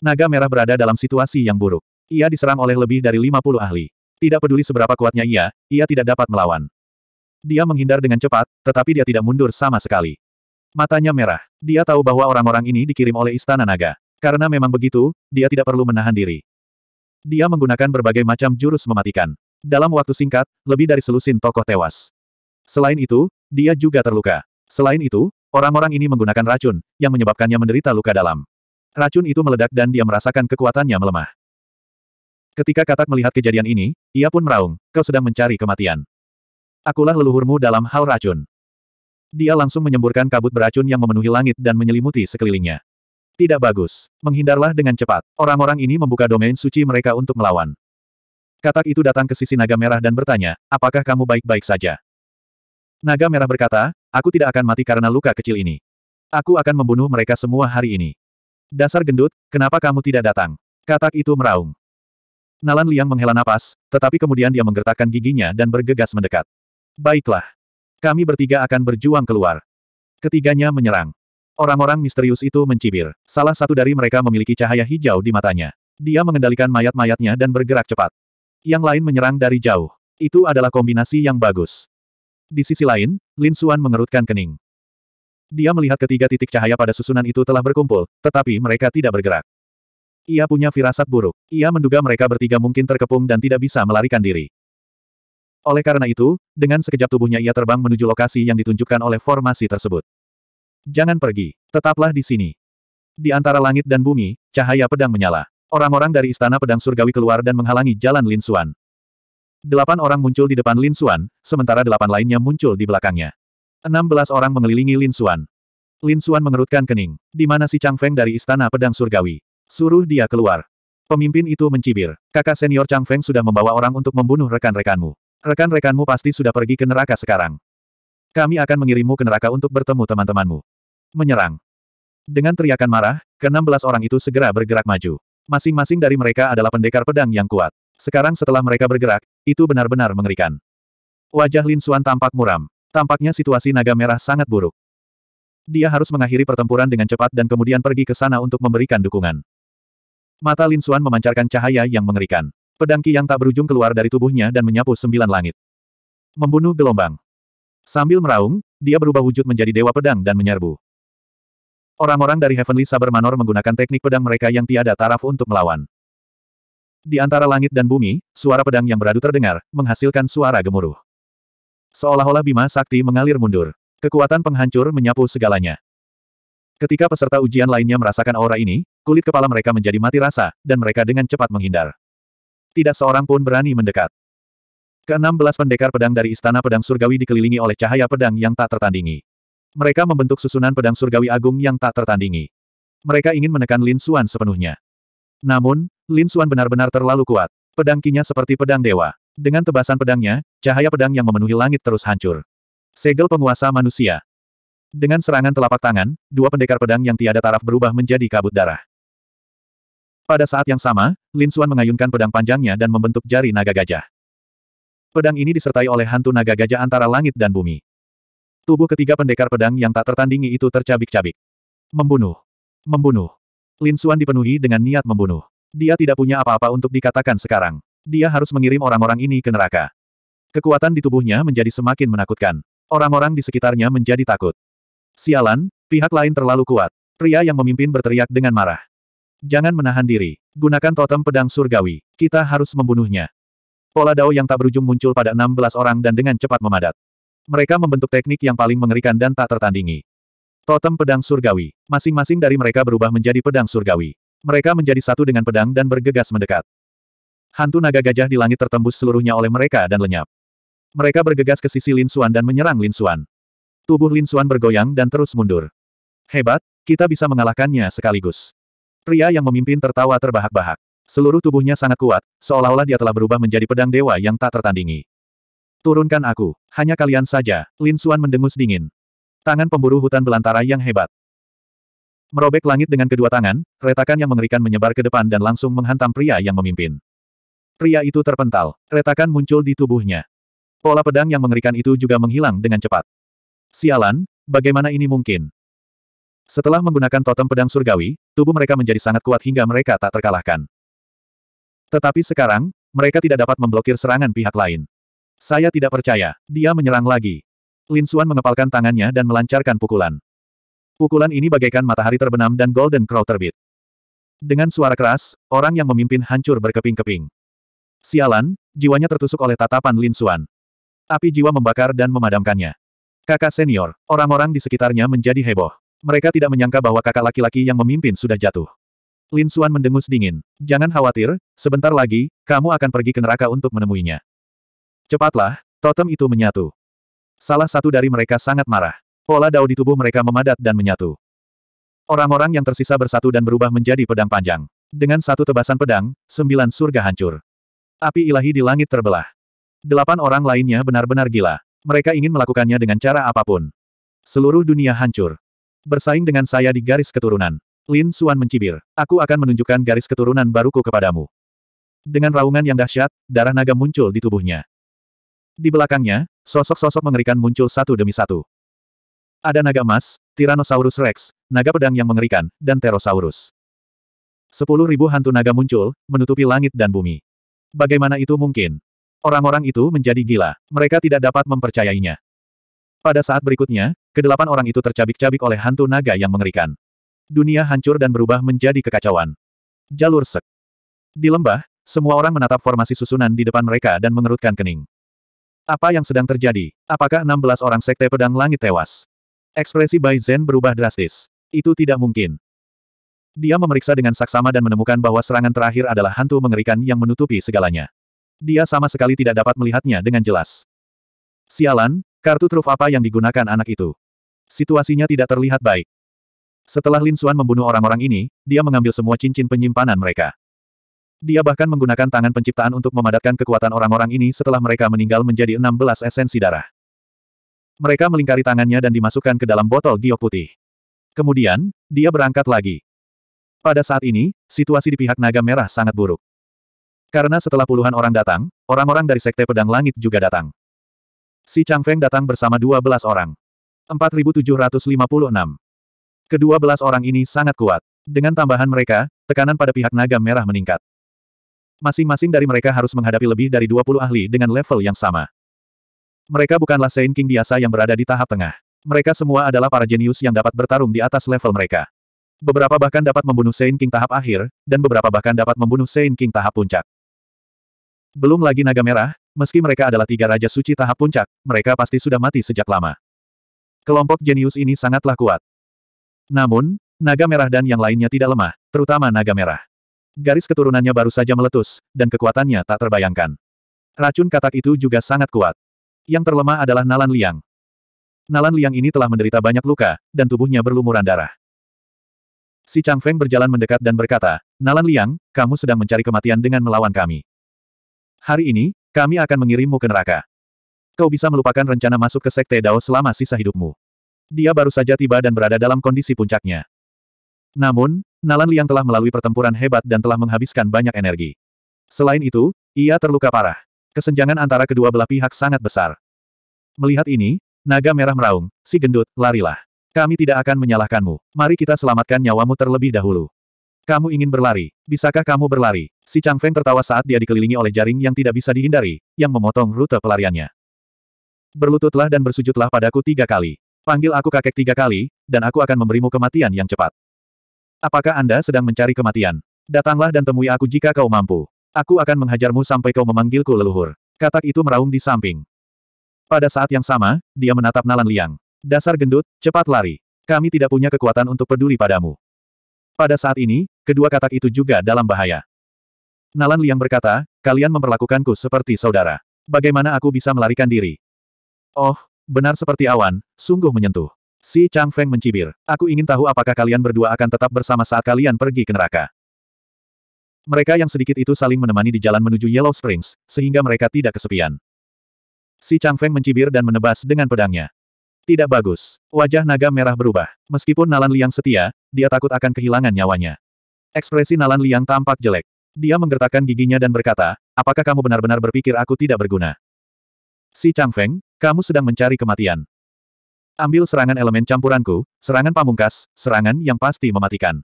Naga merah berada dalam situasi yang buruk. Ia diserang oleh lebih dari 50 ahli. Tidak peduli seberapa kuatnya ia, ia tidak dapat melawan. Dia menghindar dengan cepat, tetapi dia tidak mundur sama sekali. Matanya merah. Dia tahu bahwa orang-orang ini dikirim oleh Istana Naga. Karena memang begitu, dia tidak perlu menahan diri. Dia menggunakan berbagai macam jurus mematikan. Dalam waktu singkat, lebih dari selusin tokoh tewas. Selain itu, dia juga terluka. Selain itu, orang-orang ini menggunakan racun, yang menyebabkannya menderita luka dalam. Racun itu meledak dan dia merasakan kekuatannya melemah. Ketika Katak melihat kejadian ini, ia pun meraung, kau sedang mencari kematian. Akulah leluhurmu dalam hal racun. Dia langsung menyemburkan kabut beracun yang memenuhi langit dan menyelimuti sekelilingnya. Tidak bagus. Menghindarlah dengan cepat. Orang-orang ini membuka domain suci mereka untuk melawan. Katak itu datang ke sisi naga merah dan bertanya, apakah kamu baik-baik saja? Naga merah berkata, aku tidak akan mati karena luka kecil ini. Aku akan membunuh mereka semua hari ini. Dasar gendut, kenapa kamu tidak datang? Katak itu meraung. Nalan Liang menghela napas, tetapi kemudian dia menggertakkan giginya dan bergegas mendekat. Baiklah. Kami bertiga akan berjuang keluar. Ketiganya menyerang. Orang-orang misterius itu mencibir. Salah satu dari mereka memiliki cahaya hijau di matanya. Dia mengendalikan mayat-mayatnya dan bergerak cepat. Yang lain menyerang dari jauh. Itu adalah kombinasi yang bagus. Di sisi lain, Lin Suan mengerutkan kening. Dia melihat ketiga titik cahaya pada susunan itu telah berkumpul, tetapi mereka tidak bergerak. Ia punya firasat buruk. Ia menduga mereka bertiga mungkin terkepung dan tidak bisa melarikan diri. Oleh karena itu, dengan sekejap tubuhnya ia terbang menuju lokasi yang ditunjukkan oleh formasi tersebut. Jangan pergi, tetaplah di sini. Di antara langit dan bumi, cahaya pedang menyala. Orang-orang dari Istana Pedang Surgawi keluar dan menghalangi jalan Lin Xuan. Delapan orang muncul di depan Lin Xuan, sementara delapan lainnya muncul di belakangnya. Enam belas orang mengelilingi Lin Xuan. Lin Xuan mengerutkan kening. Di mana si Chang Feng dari Istana Pedang Surgawi? Suruh dia keluar. Pemimpin itu mencibir. Kakak senior Chang Feng sudah membawa orang untuk membunuh rekan-rekanmu. Rekan-rekanmu pasti sudah pergi ke neraka sekarang. Kami akan mengirimmu ke neraka untuk bertemu teman-temanmu. Menyerang. Dengan teriakan marah, ke-16 orang itu segera bergerak maju. Masing-masing dari mereka adalah pendekar pedang yang kuat. Sekarang setelah mereka bergerak, itu benar-benar mengerikan. Wajah Lin Xuan tampak muram. Tampaknya situasi naga merah sangat buruk. Dia harus mengakhiri pertempuran dengan cepat dan kemudian pergi ke sana untuk memberikan dukungan. Mata Lin Xuan memancarkan cahaya yang mengerikan. Pedang Ki yang tak berujung keluar dari tubuhnya dan menyapu sembilan langit. Membunuh gelombang. Sambil meraung, dia berubah wujud menjadi dewa pedang dan menyerbu. Orang-orang dari Heavenly Saber Manor menggunakan teknik pedang mereka yang tiada taraf untuk melawan. Di antara langit dan bumi, suara pedang yang beradu terdengar, menghasilkan suara gemuruh. Seolah-olah bima sakti mengalir mundur. Kekuatan penghancur menyapu segalanya. Ketika peserta ujian lainnya merasakan aura ini, kulit kepala mereka menjadi mati rasa, dan mereka dengan cepat menghindar. Tidak seorang pun berani mendekat. Ke-16 pendekar pedang dari Istana Pedang Surgawi dikelilingi oleh cahaya pedang yang tak tertandingi. Mereka membentuk susunan pedang surgawi agung yang tak tertandingi. Mereka ingin menekan Lin Xuan sepenuhnya. Namun, Lin Xuan benar-benar terlalu kuat. Pedang kinya seperti pedang dewa. Dengan tebasan pedangnya, cahaya pedang yang memenuhi langit terus hancur. Segel penguasa manusia. Dengan serangan telapak tangan, dua pendekar pedang yang tiada taraf berubah menjadi kabut darah. Pada saat yang sama, Lin Xuan mengayunkan pedang panjangnya dan membentuk jari naga gajah. Pedang ini disertai oleh hantu naga gajah antara langit dan bumi. Tubuh ketiga pendekar pedang yang tak tertandingi itu tercabik-cabik. Membunuh. Membunuh. Lin Xuan dipenuhi dengan niat membunuh. Dia tidak punya apa-apa untuk dikatakan sekarang. Dia harus mengirim orang-orang ini ke neraka. Kekuatan di tubuhnya menjadi semakin menakutkan. Orang-orang di sekitarnya menjadi takut. Sialan, pihak lain terlalu kuat. Pria yang memimpin berteriak dengan marah. Jangan menahan diri. Gunakan totem pedang surgawi. Kita harus membunuhnya. Pola dao yang tak berujung muncul pada 16 orang dan dengan cepat memadat. Mereka membentuk teknik yang paling mengerikan dan tak tertandingi. Totem pedang surgawi. Masing-masing dari mereka berubah menjadi pedang surgawi. Mereka menjadi satu dengan pedang dan bergegas mendekat. Hantu naga gajah di langit tertembus seluruhnya oleh mereka dan lenyap. Mereka bergegas ke sisi Lin Suan dan menyerang Lin Suan. Tubuh Lin Xuan bergoyang dan terus mundur. Hebat, kita bisa mengalahkannya sekaligus. Pria yang memimpin tertawa terbahak-bahak. Seluruh tubuhnya sangat kuat, seolah-olah dia telah berubah menjadi pedang dewa yang tak tertandingi. Turunkan aku, hanya kalian saja, Lin Xuan mendengus dingin. Tangan pemburu hutan belantara yang hebat. Merobek langit dengan kedua tangan, retakan yang mengerikan menyebar ke depan dan langsung menghantam pria yang memimpin. Pria itu terpental, retakan muncul di tubuhnya. Pola pedang yang mengerikan itu juga menghilang dengan cepat. Sialan, bagaimana ini mungkin? Setelah menggunakan totem pedang surgawi, tubuh mereka menjadi sangat kuat hingga mereka tak terkalahkan. Tetapi sekarang, mereka tidak dapat memblokir serangan pihak lain. Saya tidak percaya, dia menyerang lagi. Lin Suan mengepalkan tangannya dan melancarkan pukulan. Pukulan ini bagaikan matahari terbenam dan Golden Crow terbit. Dengan suara keras, orang yang memimpin hancur berkeping-keping. Sialan, jiwanya tertusuk oleh tatapan Lin Suan. Api jiwa membakar dan memadamkannya. Kakak senior, orang-orang di sekitarnya menjadi heboh. Mereka tidak menyangka bahwa kakak laki-laki yang memimpin sudah jatuh. Lin Xuan mendengus dingin. Jangan khawatir, sebentar lagi, kamu akan pergi ke neraka untuk menemuinya. Cepatlah, totem itu menyatu. Salah satu dari mereka sangat marah. Pola dao di tubuh mereka memadat dan menyatu. Orang-orang yang tersisa bersatu dan berubah menjadi pedang panjang. Dengan satu tebasan pedang, sembilan surga hancur. Api ilahi di langit terbelah. Delapan orang lainnya benar-benar gila. Mereka ingin melakukannya dengan cara apapun. Seluruh dunia hancur. Bersaing dengan saya di garis keturunan. Lin Suan mencibir. Aku akan menunjukkan garis keturunan baruku kepadamu. Dengan raungan yang dahsyat, darah naga muncul di tubuhnya. Di belakangnya, sosok-sosok mengerikan muncul satu demi satu. Ada naga emas, Tyrannosaurus Rex, naga pedang yang mengerikan, dan Pterosaurus. Sepuluh ribu hantu naga muncul, menutupi langit dan bumi. Bagaimana itu mungkin? Orang-orang itu menjadi gila. Mereka tidak dapat mempercayainya. Pada saat berikutnya, kedelapan orang itu tercabik-cabik oleh hantu naga yang mengerikan. Dunia hancur dan berubah menjadi kekacauan. Jalur sek. Di lembah, semua orang menatap formasi susunan di depan mereka dan mengerutkan kening. Apa yang sedang terjadi? Apakah 16 orang sekte pedang langit tewas? Ekspresi Bai Zen berubah drastis. Itu tidak mungkin. Dia memeriksa dengan saksama dan menemukan bahwa serangan terakhir adalah hantu mengerikan yang menutupi segalanya. Dia sama sekali tidak dapat melihatnya dengan jelas. Sialan, kartu truf apa yang digunakan anak itu? Situasinya tidak terlihat baik. Setelah Lin Suan membunuh orang-orang ini, dia mengambil semua cincin penyimpanan mereka. Dia bahkan menggunakan tangan penciptaan untuk memadatkan kekuatan orang-orang ini setelah mereka meninggal menjadi 16 esensi darah. Mereka melingkari tangannya dan dimasukkan ke dalam botol giok putih. Kemudian, dia berangkat lagi. Pada saat ini, situasi di pihak naga merah sangat buruk. Karena setelah puluhan orang datang, orang-orang dari Sekte Pedang Langit juga datang. Si Chang Feng datang bersama 12 orang. 4756. Kedua belas orang ini sangat kuat. Dengan tambahan mereka, tekanan pada pihak naga merah meningkat. Masing-masing dari mereka harus menghadapi lebih dari 20 ahli dengan level yang sama. Mereka bukanlah Saint King biasa yang berada di tahap tengah. Mereka semua adalah para jenius yang dapat bertarung di atas level mereka. Beberapa bahkan dapat membunuh Saint King tahap akhir, dan beberapa bahkan dapat membunuh Saint King tahap puncak. Belum lagi naga merah, meski mereka adalah tiga raja suci tahap puncak, mereka pasti sudah mati sejak lama. Kelompok jenius ini sangatlah kuat. Namun, naga merah dan yang lainnya tidak lemah, terutama naga merah. Garis keturunannya baru saja meletus, dan kekuatannya tak terbayangkan. Racun katak itu juga sangat kuat. Yang terlemah adalah Nalan Liang. Nalan Liang ini telah menderita banyak luka, dan tubuhnya berlumuran darah. Si Chang Feng berjalan mendekat dan berkata, Nalan Liang, kamu sedang mencari kematian dengan melawan kami. Hari ini, kami akan mengirimmu ke neraka. Kau bisa melupakan rencana masuk ke Sekte Dao selama sisa hidupmu. Dia baru saja tiba dan berada dalam kondisi puncaknya. Namun, Nalan Liang telah melalui pertempuran hebat dan telah menghabiskan banyak energi. Selain itu, ia terluka parah. Kesenjangan antara kedua belah pihak sangat besar. Melihat ini, naga merah meraung, si gendut, larilah. Kami tidak akan menyalahkanmu. Mari kita selamatkan nyawamu terlebih dahulu. Kamu ingin berlari. Bisakah kamu berlari? Si Chang Feng tertawa saat dia dikelilingi oleh jaring yang tidak bisa dihindari, yang memotong rute pelariannya. Berlututlah dan bersujudlah padaku tiga kali. Panggil aku kakek tiga kali, dan aku akan memberimu kematian yang cepat. Apakah Anda sedang mencari kematian? Datanglah dan temui aku jika kau mampu. Aku akan menghajarmu sampai kau memanggilku leluhur. Katak itu meraung di samping. Pada saat yang sama, dia menatap Nalan Liang. Dasar gendut, cepat lari. Kami tidak punya kekuatan untuk peduli padamu. Pada saat ini, kedua katak itu juga dalam bahaya. Nalan Liang berkata, kalian memperlakukanku seperti saudara. Bagaimana aku bisa melarikan diri? Oh, benar seperti awan, sungguh menyentuh. Si Chang Feng mencibir. Aku ingin tahu apakah kalian berdua akan tetap bersama saat kalian pergi ke neraka. Mereka yang sedikit itu saling menemani di jalan menuju Yellow Springs, sehingga mereka tidak kesepian. Si Chang Feng mencibir dan menebas dengan pedangnya. Tidak bagus. Wajah naga merah berubah. Meskipun Nalan Liang setia, dia takut akan kehilangan nyawanya. Ekspresi Nalan Liang tampak jelek. Dia menggertakkan giginya dan berkata, apakah kamu benar-benar berpikir aku tidak berguna? Si Chang Feng? kamu sedang mencari kematian. Ambil serangan elemen campuranku, serangan pamungkas, serangan yang pasti mematikan.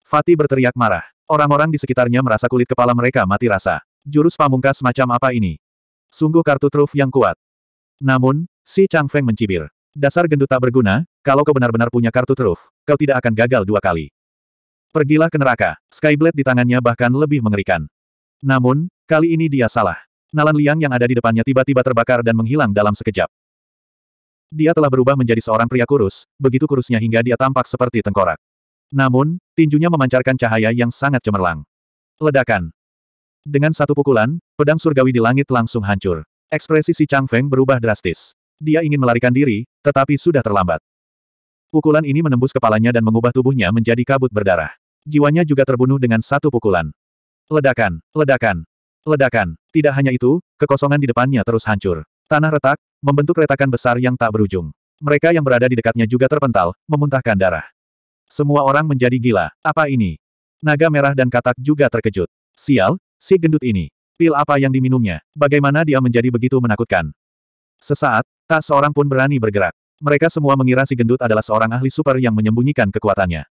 Fatih berteriak marah. Orang-orang di sekitarnya merasa kulit kepala mereka mati rasa. Jurus pamungkas macam apa ini? Sungguh kartu truf yang kuat. Namun, si Chang Feng mencibir. Dasar gendut tak berguna, kalau kau benar-benar punya kartu truf, kau tidak akan gagal dua kali. Pergilah ke neraka, Skyblade di tangannya bahkan lebih mengerikan. Namun, kali ini dia salah. Nalan Liang yang ada di depannya tiba-tiba terbakar dan menghilang dalam sekejap. Dia telah berubah menjadi seorang pria kurus, begitu kurusnya hingga dia tampak seperti tengkorak. Namun, tinjunya memancarkan cahaya yang sangat cemerlang. Ledakan. Dengan satu pukulan, pedang surgawi di langit langsung hancur. Ekspresi si Chang Feng berubah drastis. Dia ingin melarikan diri, tetapi sudah terlambat. Pukulan ini menembus kepalanya dan mengubah tubuhnya menjadi kabut berdarah. Jiwanya juga terbunuh dengan satu pukulan. Ledakan, ledakan, ledakan. Tidak hanya itu, kekosongan di depannya terus hancur. Tanah retak, membentuk retakan besar yang tak berujung. Mereka yang berada di dekatnya juga terpental, memuntahkan darah. Semua orang menjadi gila. Apa ini? Naga merah dan katak juga terkejut. Sial, si gendut ini. Pil apa yang diminumnya? Bagaimana dia menjadi begitu menakutkan? Sesaat, tak seorang pun berani bergerak. Mereka semua mengira si gendut adalah seorang ahli super yang menyembunyikan kekuatannya.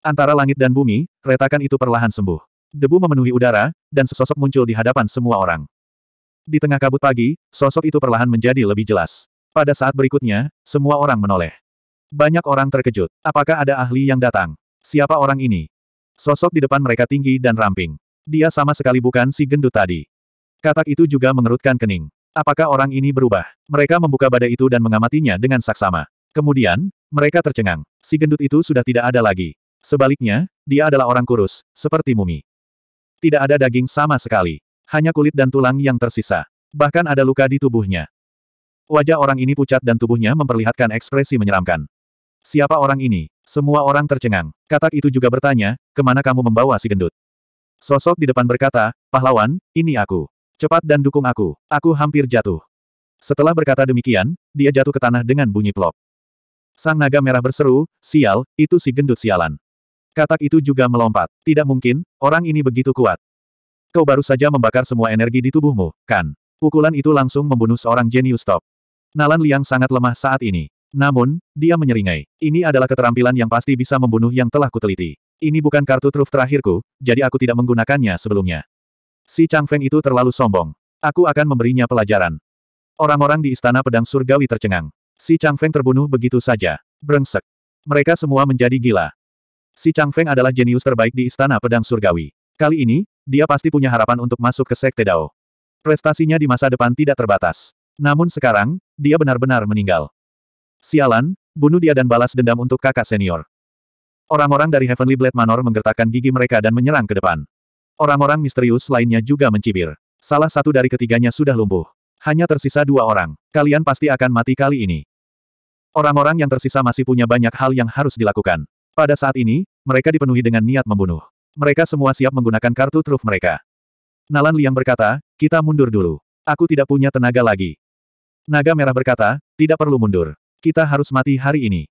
Antara langit dan bumi, retakan itu perlahan sembuh. Debu memenuhi udara, dan sesosok muncul di hadapan semua orang. Di tengah kabut pagi, sosok itu perlahan menjadi lebih jelas. Pada saat berikutnya, semua orang menoleh. Banyak orang terkejut. Apakah ada ahli yang datang? Siapa orang ini? Sosok di depan mereka tinggi dan ramping. Dia sama sekali bukan si gendut tadi. Katak itu juga mengerutkan kening. Apakah orang ini berubah? Mereka membuka badai itu dan mengamatinya dengan saksama. Kemudian, mereka tercengang. Si gendut itu sudah tidak ada lagi. Sebaliknya, dia adalah orang kurus, seperti mumi. Tidak ada daging sama sekali. Hanya kulit dan tulang yang tersisa. Bahkan ada luka di tubuhnya. Wajah orang ini pucat dan tubuhnya memperlihatkan ekspresi menyeramkan. Siapa orang ini? Semua orang tercengang. Katak itu juga bertanya, kemana kamu membawa si gendut? Sosok di depan berkata, pahlawan, ini aku. Cepat dan dukung aku, aku hampir jatuh. Setelah berkata demikian, dia jatuh ke tanah dengan bunyi plop. Sang naga merah berseru, sial, itu si gendut sialan. Katak itu juga melompat. Tidak mungkin, orang ini begitu kuat. Kau baru saja membakar semua energi di tubuhmu, kan? Pukulan itu langsung membunuh seorang jenius top. Nalan Liang sangat lemah saat ini. Namun, dia menyeringai. Ini adalah keterampilan yang pasti bisa membunuh yang telah kuteliti. Ini bukan kartu truf terakhirku, jadi aku tidak menggunakannya sebelumnya. Si Chang Feng itu terlalu sombong. Aku akan memberinya pelajaran. Orang-orang di Istana Pedang Surgawi tercengang. Si Chang Feng terbunuh begitu saja. Brengsek. Mereka semua menjadi gila. Si Chang Feng adalah jenius terbaik di Istana Pedang Surgawi. Kali ini, dia pasti punya harapan untuk masuk ke Sekte Dao. Prestasinya di masa depan tidak terbatas. Namun sekarang, dia benar-benar meninggal. Sialan, bunuh dia dan balas dendam untuk kakak senior. Orang-orang dari Heavenly Blade Manor menggertakkan gigi mereka dan menyerang ke depan. Orang-orang misterius lainnya juga mencibir. Salah satu dari ketiganya sudah lumpuh. Hanya tersisa dua orang. Kalian pasti akan mati kali ini. Orang-orang yang tersisa masih punya banyak hal yang harus dilakukan. Pada saat ini, mereka dipenuhi dengan niat membunuh. Mereka semua siap menggunakan kartu truf mereka. Nalan Liang berkata, kita mundur dulu. Aku tidak punya tenaga lagi. Naga Merah berkata, tidak perlu mundur. Kita harus mati hari ini.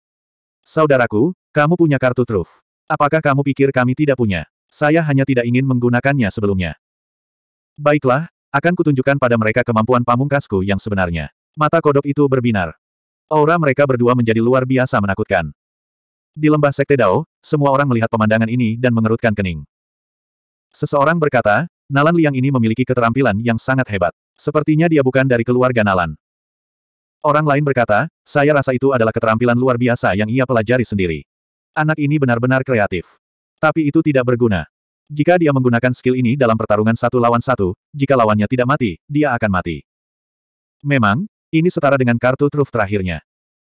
Saudaraku, kamu punya kartu truf. Apakah kamu pikir kami tidak punya? Saya hanya tidak ingin menggunakannya sebelumnya. Baiklah, akan kutunjukkan pada mereka kemampuan pamungkasku yang sebenarnya. Mata kodok itu berbinar. Aura mereka berdua menjadi luar biasa menakutkan. Di lembah Sekte Dao, semua orang melihat pemandangan ini dan mengerutkan kening. Seseorang berkata, Nalan Liang ini memiliki keterampilan yang sangat hebat. Sepertinya dia bukan dari keluarga Nalan. Orang lain berkata, saya rasa itu adalah keterampilan luar biasa yang ia pelajari sendiri. Anak ini benar-benar kreatif. Tapi itu tidak berguna. Jika dia menggunakan skill ini dalam pertarungan satu lawan satu, jika lawannya tidak mati, dia akan mati. Memang, ini setara dengan kartu truf terakhirnya.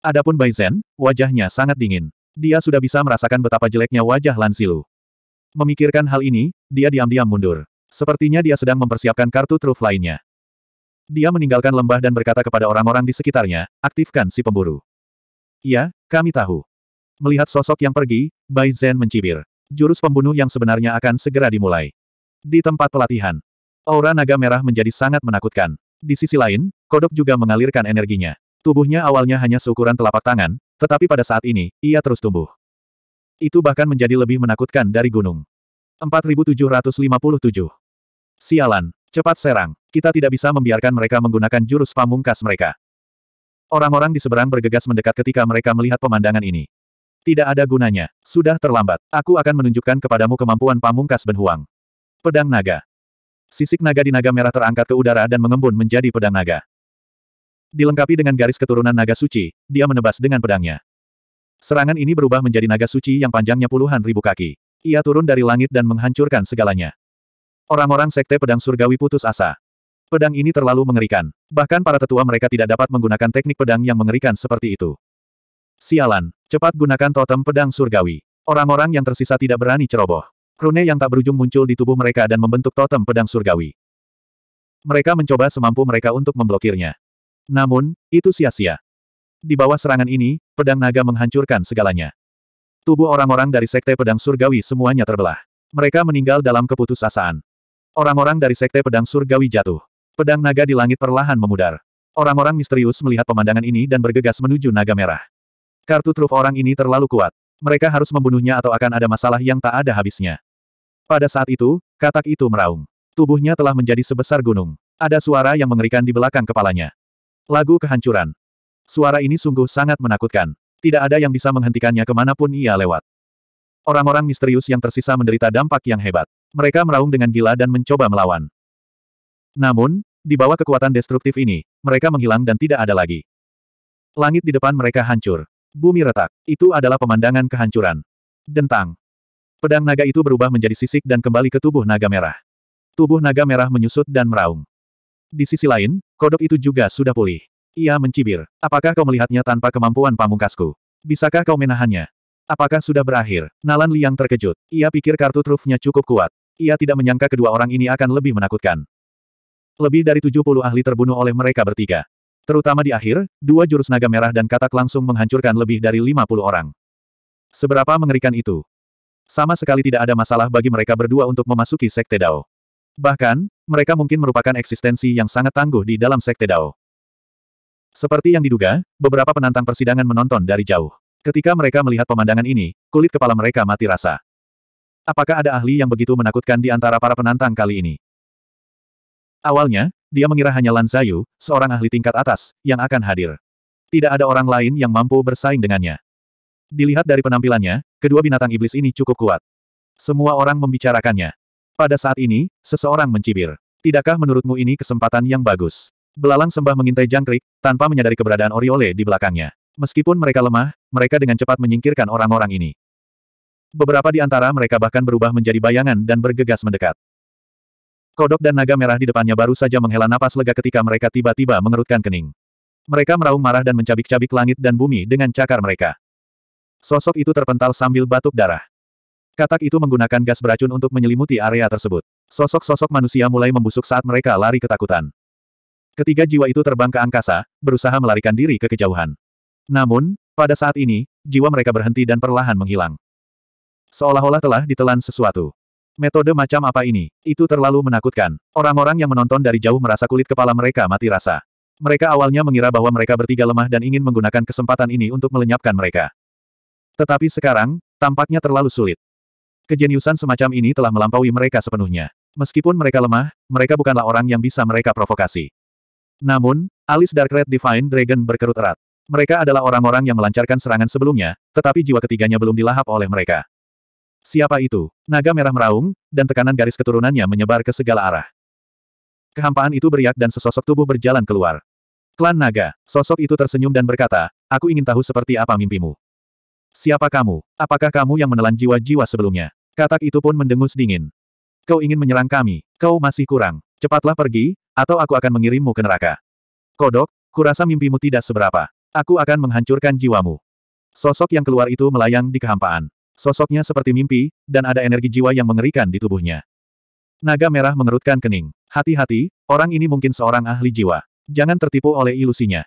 Adapun Bai Zhen, wajahnya sangat dingin. Dia sudah bisa merasakan betapa jeleknya wajah Lan Memikirkan hal ini, dia diam-diam mundur. Sepertinya dia sedang mempersiapkan kartu truf lainnya. Dia meninggalkan lembah dan berkata kepada orang-orang di sekitarnya, aktifkan si pemburu. Ya, kami tahu. Melihat sosok yang pergi, Bai Zhen mencibir. Jurus pembunuh yang sebenarnya akan segera dimulai. Di tempat pelatihan, aura naga merah menjadi sangat menakutkan. Di sisi lain, kodok juga mengalirkan energinya. Tubuhnya awalnya hanya seukuran telapak tangan, tetapi pada saat ini, ia terus tumbuh. Itu bahkan menjadi lebih menakutkan dari gunung. 4757. Sialan, cepat serang. Kita tidak bisa membiarkan mereka menggunakan jurus pamungkas mereka. Orang-orang di seberang bergegas mendekat ketika mereka melihat pemandangan ini. Tidak ada gunanya. Sudah terlambat. Aku akan menunjukkan kepadamu kemampuan pamungkas benhuang. Pedang naga. Sisik naga di naga merah terangkat ke udara dan mengembun menjadi pedang naga. Dilengkapi dengan garis keturunan naga suci, dia menebas dengan pedangnya. Serangan ini berubah menjadi naga suci yang panjangnya puluhan ribu kaki. Ia turun dari langit dan menghancurkan segalanya. Orang-orang sekte pedang surgawi putus asa. Pedang ini terlalu mengerikan. Bahkan para tetua mereka tidak dapat menggunakan teknik pedang yang mengerikan seperti itu. Sialan, cepat gunakan totem pedang surgawi. Orang-orang yang tersisa tidak berani ceroboh. Rune yang tak berujung muncul di tubuh mereka dan membentuk totem pedang surgawi. Mereka mencoba semampu mereka untuk memblokirnya. Namun, itu sia-sia. Di bawah serangan ini, pedang naga menghancurkan segalanya. Tubuh orang-orang dari Sekte Pedang Surgawi semuanya terbelah. Mereka meninggal dalam keputusasaan. Orang-orang dari Sekte Pedang Surgawi jatuh. Pedang naga di langit perlahan memudar. Orang-orang misterius melihat pemandangan ini dan bergegas menuju naga merah. Kartu truf orang ini terlalu kuat. Mereka harus membunuhnya atau akan ada masalah yang tak ada habisnya. Pada saat itu, katak itu meraung. Tubuhnya telah menjadi sebesar gunung. Ada suara yang mengerikan di belakang kepalanya. Lagu kehancuran. Suara ini sungguh sangat menakutkan. Tidak ada yang bisa menghentikannya kemanapun ia lewat. Orang-orang misterius yang tersisa menderita dampak yang hebat. Mereka meraung dengan gila dan mencoba melawan. Namun, di bawah kekuatan destruktif ini, mereka menghilang dan tidak ada lagi. Langit di depan mereka hancur. Bumi retak. Itu adalah pemandangan kehancuran. Dentang. Pedang naga itu berubah menjadi sisik dan kembali ke tubuh naga merah. Tubuh naga merah menyusut dan meraung. Di sisi lain, kodok itu juga sudah pulih. Ia mencibir. Apakah kau melihatnya tanpa kemampuan pamungkasku? Bisakah kau menahannya? Apakah sudah berakhir? Nalan Liang terkejut. Ia pikir kartu trufnya cukup kuat. Ia tidak menyangka kedua orang ini akan lebih menakutkan. Lebih dari 70 ahli terbunuh oleh mereka bertiga. Terutama di akhir, dua jurus naga merah dan katak langsung menghancurkan lebih dari 50 orang. Seberapa mengerikan itu? Sama sekali tidak ada masalah bagi mereka berdua untuk memasuki Sekte Dao. Bahkan, mereka mungkin merupakan eksistensi yang sangat tangguh di dalam Sekte Dao. Seperti yang diduga, beberapa penantang persidangan menonton dari jauh. Ketika mereka melihat pemandangan ini, kulit kepala mereka mati rasa. Apakah ada ahli yang begitu menakutkan di antara para penantang kali ini? Awalnya, dia mengira hanya Lan Zayu, seorang ahli tingkat atas, yang akan hadir. Tidak ada orang lain yang mampu bersaing dengannya. Dilihat dari penampilannya, kedua binatang iblis ini cukup kuat. Semua orang membicarakannya. Pada saat ini, seseorang mencibir. Tidakkah menurutmu ini kesempatan yang bagus? Belalang sembah mengintai jangkrik, tanpa menyadari keberadaan Oriole di belakangnya. Meskipun mereka lemah, mereka dengan cepat menyingkirkan orang-orang ini. Beberapa di antara mereka bahkan berubah menjadi bayangan dan bergegas mendekat. Kodok dan naga merah di depannya baru saja menghela napas lega ketika mereka tiba-tiba mengerutkan kening. Mereka meraung marah dan mencabik-cabik langit dan bumi dengan cakar mereka. Sosok itu terpental sambil batuk darah. Katak itu menggunakan gas beracun untuk menyelimuti area tersebut. Sosok-sosok manusia mulai membusuk saat mereka lari ketakutan. Ketiga jiwa itu terbang ke angkasa, berusaha melarikan diri ke kejauhan. Namun, pada saat ini, jiwa mereka berhenti dan perlahan menghilang. Seolah-olah telah ditelan sesuatu. Metode macam apa ini? Itu terlalu menakutkan. Orang-orang yang menonton dari jauh merasa kulit kepala mereka mati rasa. Mereka awalnya mengira bahwa mereka bertiga lemah dan ingin menggunakan kesempatan ini untuk melenyapkan mereka. Tetapi sekarang, tampaknya terlalu sulit. Kejeniusan semacam ini telah melampaui mereka sepenuhnya. Meskipun mereka lemah, mereka bukanlah orang yang bisa mereka provokasi. Namun, alis Dark Red Divine Dragon berkerut erat. Mereka adalah orang-orang yang melancarkan serangan sebelumnya, tetapi jiwa ketiganya belum dilahap oleh mereka. Siapa itu? Naga merah meraung, dan tekanan garis keturunannya menyebar ke segala arah. Kehampaan itu beriak dan sesosok tubuh berjalan keluar. Klan Naga, sosok itu tersenyum dan berkata, aku ingin tahu seperti apa mimpimu. Siapa kamu? Apakah kamu yang menelan jiwa-jiwa sebelumnya? Katak itu pun mendengus dingin. Kau ingin menyerang kami, kau masih kurang. Cepatlah pergi, atau aku akan mengirimmu ke neraka. Kodok, kurasa mimpimu tidak seberapa. Aku akan menghancurkan jiwamu. Sosok yang keluar itu melayang di kehampaan. Sosoknya seperti mimpi, dan ada energi jiwa yang mengerikan di tubuhnya. Naga merah mengerutkan kening. Hati-hati, orang ini mungkin seorang ahli jiwa. Jangan tertipu oleh ilusinya.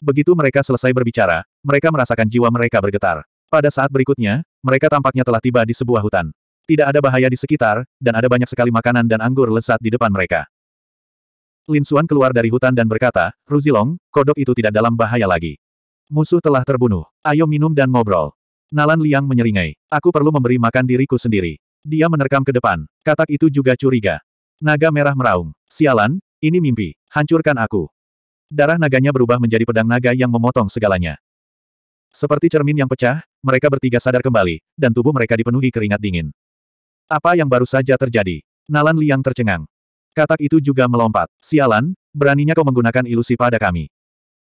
Begitu mereka selesai berbicara, mereka merasakan jiwa mereka bergetar. Pada saat berikutnya, mereka tampaknya telah tiba di sebuah hutan. Tidak ada bahaya di sekitar, dan ada banyak sekali makanan dan anggur lezat di depan mereka. Lin Xuan keluar dari hutan dan berkata, Ruzilong, kodok itu tidak dalam bahaya lagi. Musuh telah terbunuh. Ayo minum dan ngobrol. Nalan Liang menyeringai. Aku perlu memberi makan diriku sendiri. Dia menerkam ke depan. Katak itu juga curiga. Naga merah meraung. Sialan, ini mimpi. Hancurkan aku. Darah naganya berubah menjadi pedang naga yang memotong segalanya. Seperti cermin yang pecah, mereka bertiga sadar kembali, dan tubuh mereka dipenuhi keringat dingin. Apa yang baru saja terjadi? Nalan Liang tercengang. Katak itu juga melompat. Sialan, beraninya kau menggunakan ilusi pada kami.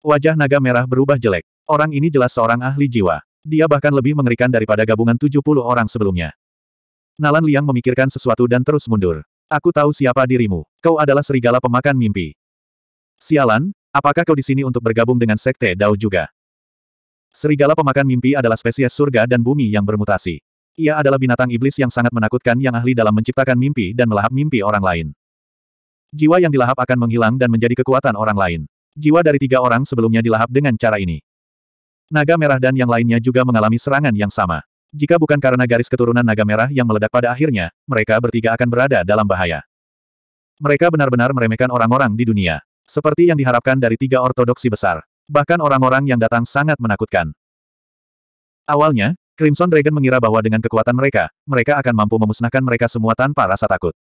Wajah naga merah berubah jelek. Orang ini jelas seorang ahli jiwa. Dia bahkan lebih mengerikan daripada gabungan 70 orang sebelumnya. Nalan Liang memikirkan sesuatu dan terus mundur. Aku tahu siapa dirimu. Kau adalah serigala pemakan mimpi. Sialan, apakah kau di sini untuk bergabung dengan Sekte Dao juga? Serigala pemakan mimpi adalah spesies surga dan bumi yang bermutasi. Ia adalah binatang iblis yang sangat menakutkan yang ahli dalam menciptakan mimpi dan melahap mimpi orang lain. Jiwa yang dilahap akan menghilang dan menjadi kekuatan orang lain. Jiwa dari tiga orang sebelumnya dilahap dengan cara ini. Naga merah dan yang lainnya juga mengalami serangan yang sama. Jika bukan karena garis keturunan naga merah yang meledak pada akhirnya, mereka bertiga akan berada dalam bahaya. Mereka benar-benar meremehkan orang-orang di dunia. Seperti yang diharapkan dari tiga ortodoksi besar. Bahkan orang-orang yang datang sangat menakutkan. Awalnya, Crimson Dragon mengira bahwa dengan kekuatan mereka, mereka akan mampu memusnahkan mereka semua tanpa rasa takut.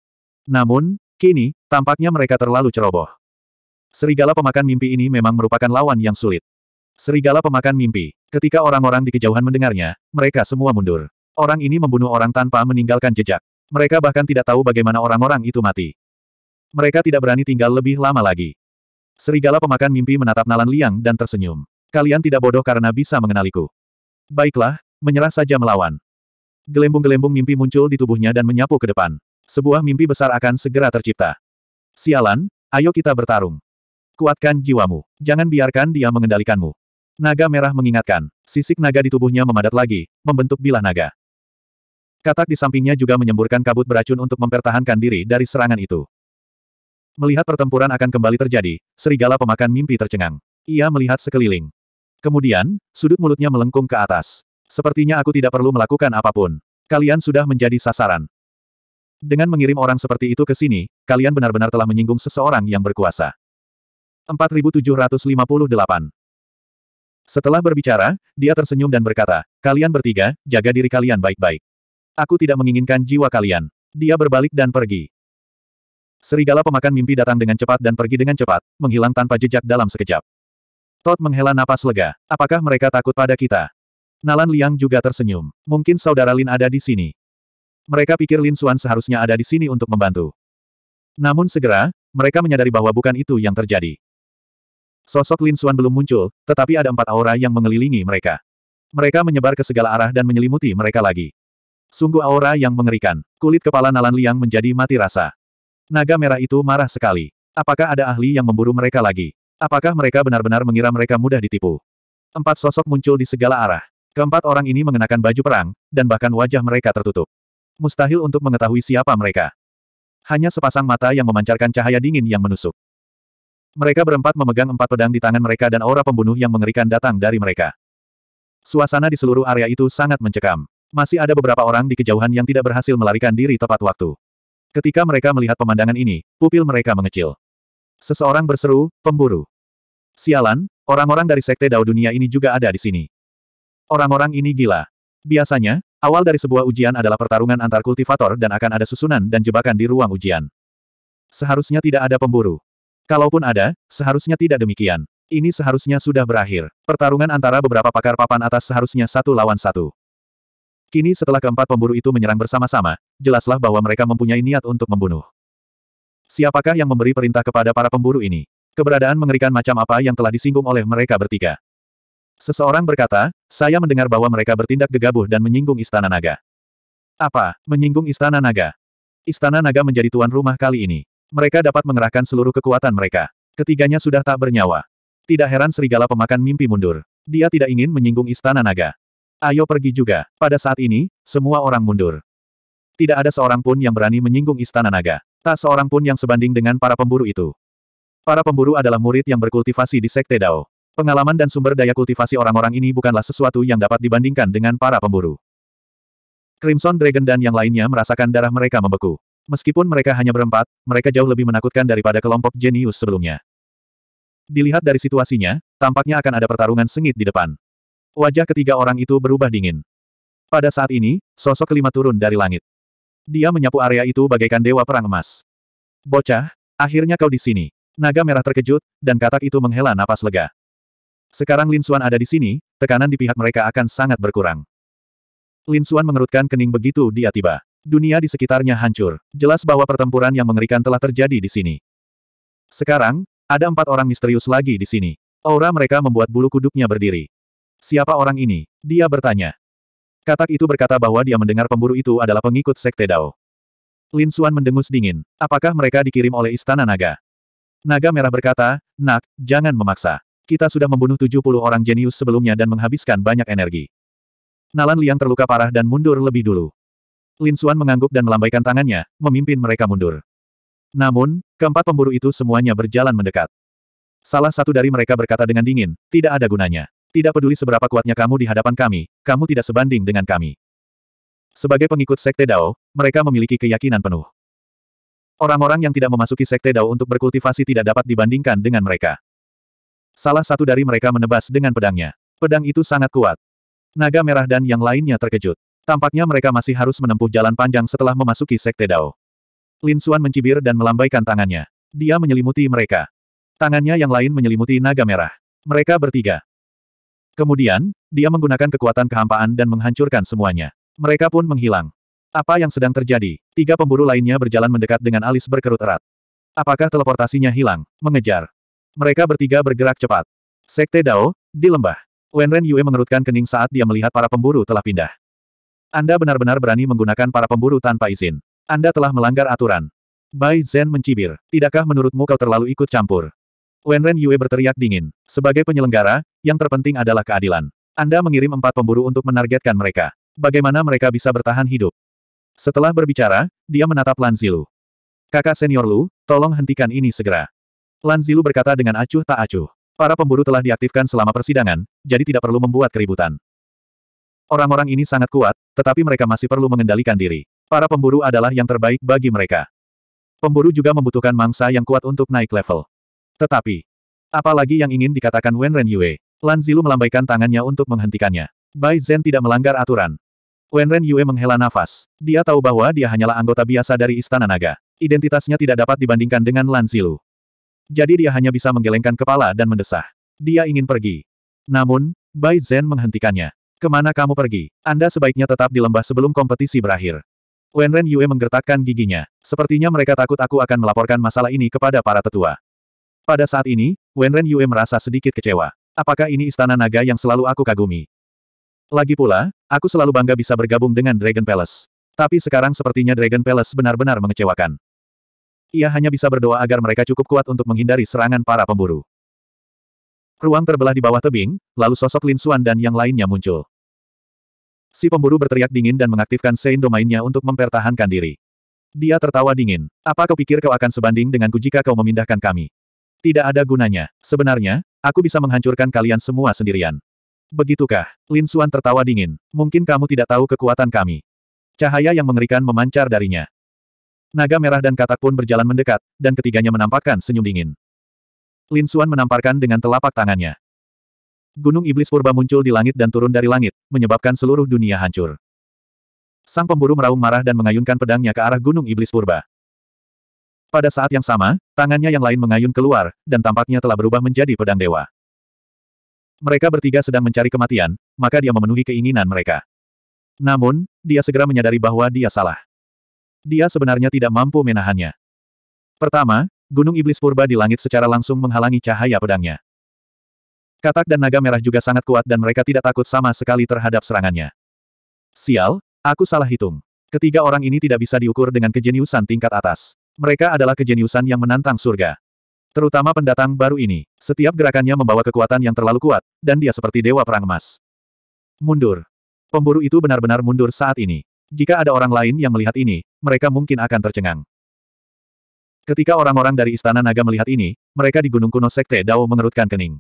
Namun, kini, tampaknya mereka terlalu ceroboh. Serigala pemakan mimpi ini memang merupakan lawan yang sulit. Serigala pemakan mimpi. Ketika orang-orang di kejauhan mendengarnya, mereka semua mundur. Orang ini membunuh orang tanpa meninggalkan jejak. Mereka bahkan tidak tahu bagaimana orang-orang itu mati. Mereka tidak berani tinggal lebih lama lagi. Serigala pemakan mimpi menatap Nalan Liang dan tersenyum. Kalian tidak bodoh karena bisa mengenaliku. Baiklah, menyerah saja melawan. Gelembung-gelembung mimpi muncul di tubuhnya dan menyapu ke depan. Sebuah mimpi besar akan segera tercipta. Sialan, ayo kita bertarung. Kuatkan jiwamu. Jangan biarkan dia mengendalikanmu. Naga merah mengingatkan, sisik naga di tubuhnya memadat lagi, membentuk bilah naga. Katak di sampingnya juga menyemburkan kabut beracun untuk mempertahankan diri dari serangan itu. Melihat pertempuran akan kembali terjadi, serigala pemakan mimpi tercengang. Ia melihat sekeliling. Kemudian, sudut mulutnya melengkung ke atas. Sepertinya aku tidak perlu melakukan apapun. Kalian sudah menjadi sasaran. Dengan mengirim orang seperti itu ke sini, kalian benar-benar telah menyinggung seseorang yang berkuasa. 4758 setelah berbicara, dia tersenyum dan berkata, Kalian bertiga, jaga diri kalian baik-baik. Aku tidak menginginkan jiwa kalian. Dia berbalik dan pergi. Serigala pemakan mimpi datang dengan cepat dan pergi dengan cepat, menghilang tanpa jejak dalam sekejap. Todd menghela napas lega. Apakah mereka takut pada kita? Nalan Liang juga tersenyum. Mungkin saudara Lin ada di sini. Mereka pikir Lin Suan seharusnya ada di sini untuk membantu. Namun segera, mereka menyadari bahwa bukan itu yang terjadi. Sosok Lin Xuan belum muncul, tetapi ada empat aura yang mengelilingi mereka. Mereka menyebar ke segala arah dan menyelimuti mereka lagi. Sungguh aura yang mengerikan. Kulit kepala Nalan Liang menjadi mati rasa. Naga merah itu marah sekali. Apakah ada ahli yang memburu mereka lagi? Apakah mereka benar-benar mengira mereka mudah ditipu? Empat sosok muncul di segala arah. Keempat orang ini mengenakan baju perang, dan bahkan wajah mereka tertutup. Mustahil untuk mengetahui siapa mereka. Hanya sepasang mata yang memancarkan cahaya dingin yang menusuk. Mereka berempat memegang empat pedang di tangan mereka dan aura pembunuh yang mengerikan datang dari mereka. Suasana di seluruh area itu sangat mencekam. Masih ada beberapa orang di kejauhan yang tidak berhasil melarikan diri tepat waktu. Ketika mereka melihat pemandangan ini, pupil mereka mengecil. Seseorang berseru, pemburu. Sialan, orang-orang dari Sekte Dao Dunia ini juga ada di sini. Orang-orang ini gila. Biasanya, awal dari sebuah ujian adalah pertarungan antar kultivator dan akan ada susunan dan jebakan di ruang ujian. Seharusnya tidak ada pemburu. Kalaupun ada, seharusnya tidak demikian. Ini seharusnya sudah berakhir. Pertarungan antara beberapa pakar papan atas seharusnya satu lawan satu. Kini setelah keempat pemburu itu menyerang bersama-sama, jelaslah bahwa mereka mempunyai niat untuk membunuh. Siapakah yang memberi perintah kepada para pemburu ini? Keberadaan mengerikan macam apa yang telah disinggung oleh mereka bertiga. Seseorang berkata, saya mendengar bahwa mereka bertindak gegabah dan menyinggung Istana Naga. Apa, menyinggung Istana Naga? Istana Naga menjadi tuan rumah kali ini. Mereka dapat mengerahkan seluruh kekuatan mereka. Ketiganya sudah tak bernyawa. Tidak heran serigala pemakan mimpi mundur. Dia tidak ingin menyinggung istana naga. Ayo pergi juga. Pada saat ini, semua orang mundur. Tidak ada seorang pun yang berani menyinggung istana naga. Tak seorang pun yang sebanding dengan para pemburu itu. Para pemburu adalah murid yang berkultivasi di Sekte Dao. Pengalaman dan sumber daya kultivasi orang-orang ini bukanlah sesuatu yang dapat dibandingkan dengan para pemburu. Crimson Dragon dan yang lainnya merasakan darah mereka membeku. Meskipun mereka hanya berempat, mereka jauh lebih menakutkan daripada kelompok jenius sebelumnya. Dilihat dari situasinya, tampaknya akan ada pertarungan sengit di depan. Wajah ketiga orang itu berubah dingin. Pada saat ini, sosok kelima turun dari langit. Dia menyapu area itu bagaikan dewa perang emas. Bocah, akhirnya kau di sini. Naga merah terkejut, dan katak itu menghela napas lega. Sekarang Lin Xuan ada di sini, tekanan di pihak mereka akan sangat berkurang. Lin Xuan mengerutkan kening begitu dia tiba. Dunia di sekitarnya hancur. Jelas bahwa pertempuran yang mengerikan telah terjadi di sini. Sekarang, ada empat orang misterius lagi di sini. Aura mereka membuat bulu kuduknya berdiri. Siapa orang ini? Dia bertanya. Katak itu berkata bahwa dia mendengar pemburu itu adalah pengikut Sekte Dao. Lin Xuan mendengus dingin. Apakah mereka dikirim oleh Istana Naga? Naga Merah berkata, Nak, jangan memaksa. Kita sudah membunuh 70 orang jenius sebelumnya dan menghabiskan banyak energi. Nalan Liang terluka parah dan mundur lebih dulu. Lin Xuan mengangguk dan melambaikan tangannya, memimpin mereka mundur. Namun, keempat pemburu itu semuanya berjalan mendekat. Salah satu dari mereka berkata dengan dingin, tidak ada gunanya. Tidak peduli seberapa kuatnya kamu di hadapan kami, kamu tidak sebanding dengan kami. Sebagai pengikut Sekte Dao, mereka memiliki keyakinan penuh. Orang-orang yang tidak memasuki Sekte Dao untuk berkultivasi tidak dapat dibandingkan dengan mereka. Salah satu dari mereka menebas dengan pedangnya. Pedang itu sangat kuat. Naga merah dan yang lainnya terkejut. Tampaknya mereka masih harus menempuh jalan panjang setelah memasuki Sekte Dao. Lin Xuan mencibir dan melambaikan tangannya. Dia menyelimuti mereka. Tangannya yang lain menyelimuti naga merah. Mereka bertiga. Kemudian, dia menggunakan kekuatan kehampaan dan menghancurkan semuanya. Mereka pun menghilang. Apa yang sedang terjadi? Tiga pemburu lainnya berjalan mendekat dengan alis berkerut erat. Apakah teleportasinya hilang? Mengejar. Mereka bertiga bergerak cepat. Sekte Dao, di lembah. Wenren Yue mengerutkan kening saat dia melihat para pemburu telah pindah. Anda benar-benar berani menggunakan para pemburu tanpa izin. Anda telah melanggar aturan. Bai Zhen mencibir. Tidakkah menurutmu kau terlalu ikut campur? Wenren Yue berteriak dingin. Sebagai penyelenggara, yang terpenting adalah keadilan. Anda mengirim empat pemburu untuk menargetkan mereka. Bagaimana mereka bisa bertahan hidup? Setelah berbicara, dia menatap Lan Zilu. Kakak senior Lu, tolong hentikan ini segera. Lan Zilu berkata dengan acuh tak acuh. Para pemburu telah diaktifkan selama persidangan, jadi tidak perlu membuat keributan. Orang-orang ini sangat kuat, tetapi mereka masih perlu mengendalikan diri. Para pemburu adalah yang terbaik bagi mereka. Pemburu juga membutuhkan mangsa yang kuat untuk naik level. Tetapi, apalagi yang ingin dikatakan Wen Ren Yue? Lan Zilu melambaikan tangannya untuk menghentikannya. Bai Zhen tidak melanggar aturan. Wen Ren Yue menghela nafas. Dia tahu bahwa dia hanyalah anggota biasa dari Istana Naga. Identitasnya tidak dapat dibandingkan dengan Lan Zilu. Jadi dia hanya bisa menggelengkan kepala dan mendesah. Dia ingin pergi. Namun, Bai Zhen menghentikannya. Kemana kamu pergi? Anda sebaiknya tetap di lembah sebelum kompetisi berakhir. Wenren Yue menggertakkan giginya. Sepertinya mereka takut aku akan melaporkan masalah ini kepada para tetua. Pada saat ini, Wenren Yue merasa sedikit kecewa. Apakah ini istana naga yang selalu aku kagumi? Lagi pula, aku selalu bangga bisa bergabung dengan Dragon Palace. Tapi sekarang sepertinya Dragon Palace benar-benar mengecewakan. Ia hanya bisa berdoa agar mereka cukup kuat untuk menghindari serangan para pemburu. Ruang terbelah di bawah tebing, lalu sosok Lin Suan dan yang lainnya muncul. Si pemburu berteriak dingin dan mengaktifkan Sein domainnya untuk mempertahankan diri. Dia tertawa dingin. Apa kau pikir kau akan sebanding denganku jika kau memindahkan kami? Tidak ada gunanya. Sebenarnya, aku bisa menghancurkan kalian semua sendirian. Begitukah? Lin Suan tertawa dingin. Mungkin kamu tidak tahu kekuatan kami. Cahaya yang mengerikan memancar darinya. Naga merah dan katak pun berjalan mendekat, dan ketiganya menampakkan senyum dingin. Lin Suan menamparkan dengan telapak tangannya. Gunung iblis purba muncul di langit dan turun dari langit, menyebabkan seluruh dunia hancur. Sang pemburu meraung marah dan mengayunkan pedangnya ke arah gunung iblis purba. Pada saat yang sama, tangannya yang lain mengayun keluar, dan tampaknya telah berubah menjadi pedang dewa. Mereka bertiga sedang mencari kematian, maka dia memenuhi keinginan mereka. Namun, dia segera menyadari bahwa dia salah. Dia sebenarnya tidak mampu menahannya. Pertama, gunung iblis purba di langit secara langsung menghalangi cahaya pedangnya. Katak dan naga merah juga sangat kuat dan mereka tidak takut sama sekali terhadap serangannya. Sial, aku salah hitung. Ketiga orang ini tidak bisa diukur dengan kejeniusan tingkat atas. Mereka adalah kejeniusan yang menantang surga. Terutama pendatang baru ini, setiap gerakannya membawa kekuatan yang terlalu kuat, dan dia seperti dewa perang emas. Mundur. Pemburu itu benar-benar mundur saat ini. Jika ada orang lain yang melihat ini, mereka mungkin akan tercengang. Ketika orang-orang dari Istana Naga melihat ini, mereka di Gunung Kuno Sekte Dao mengerutkan kening.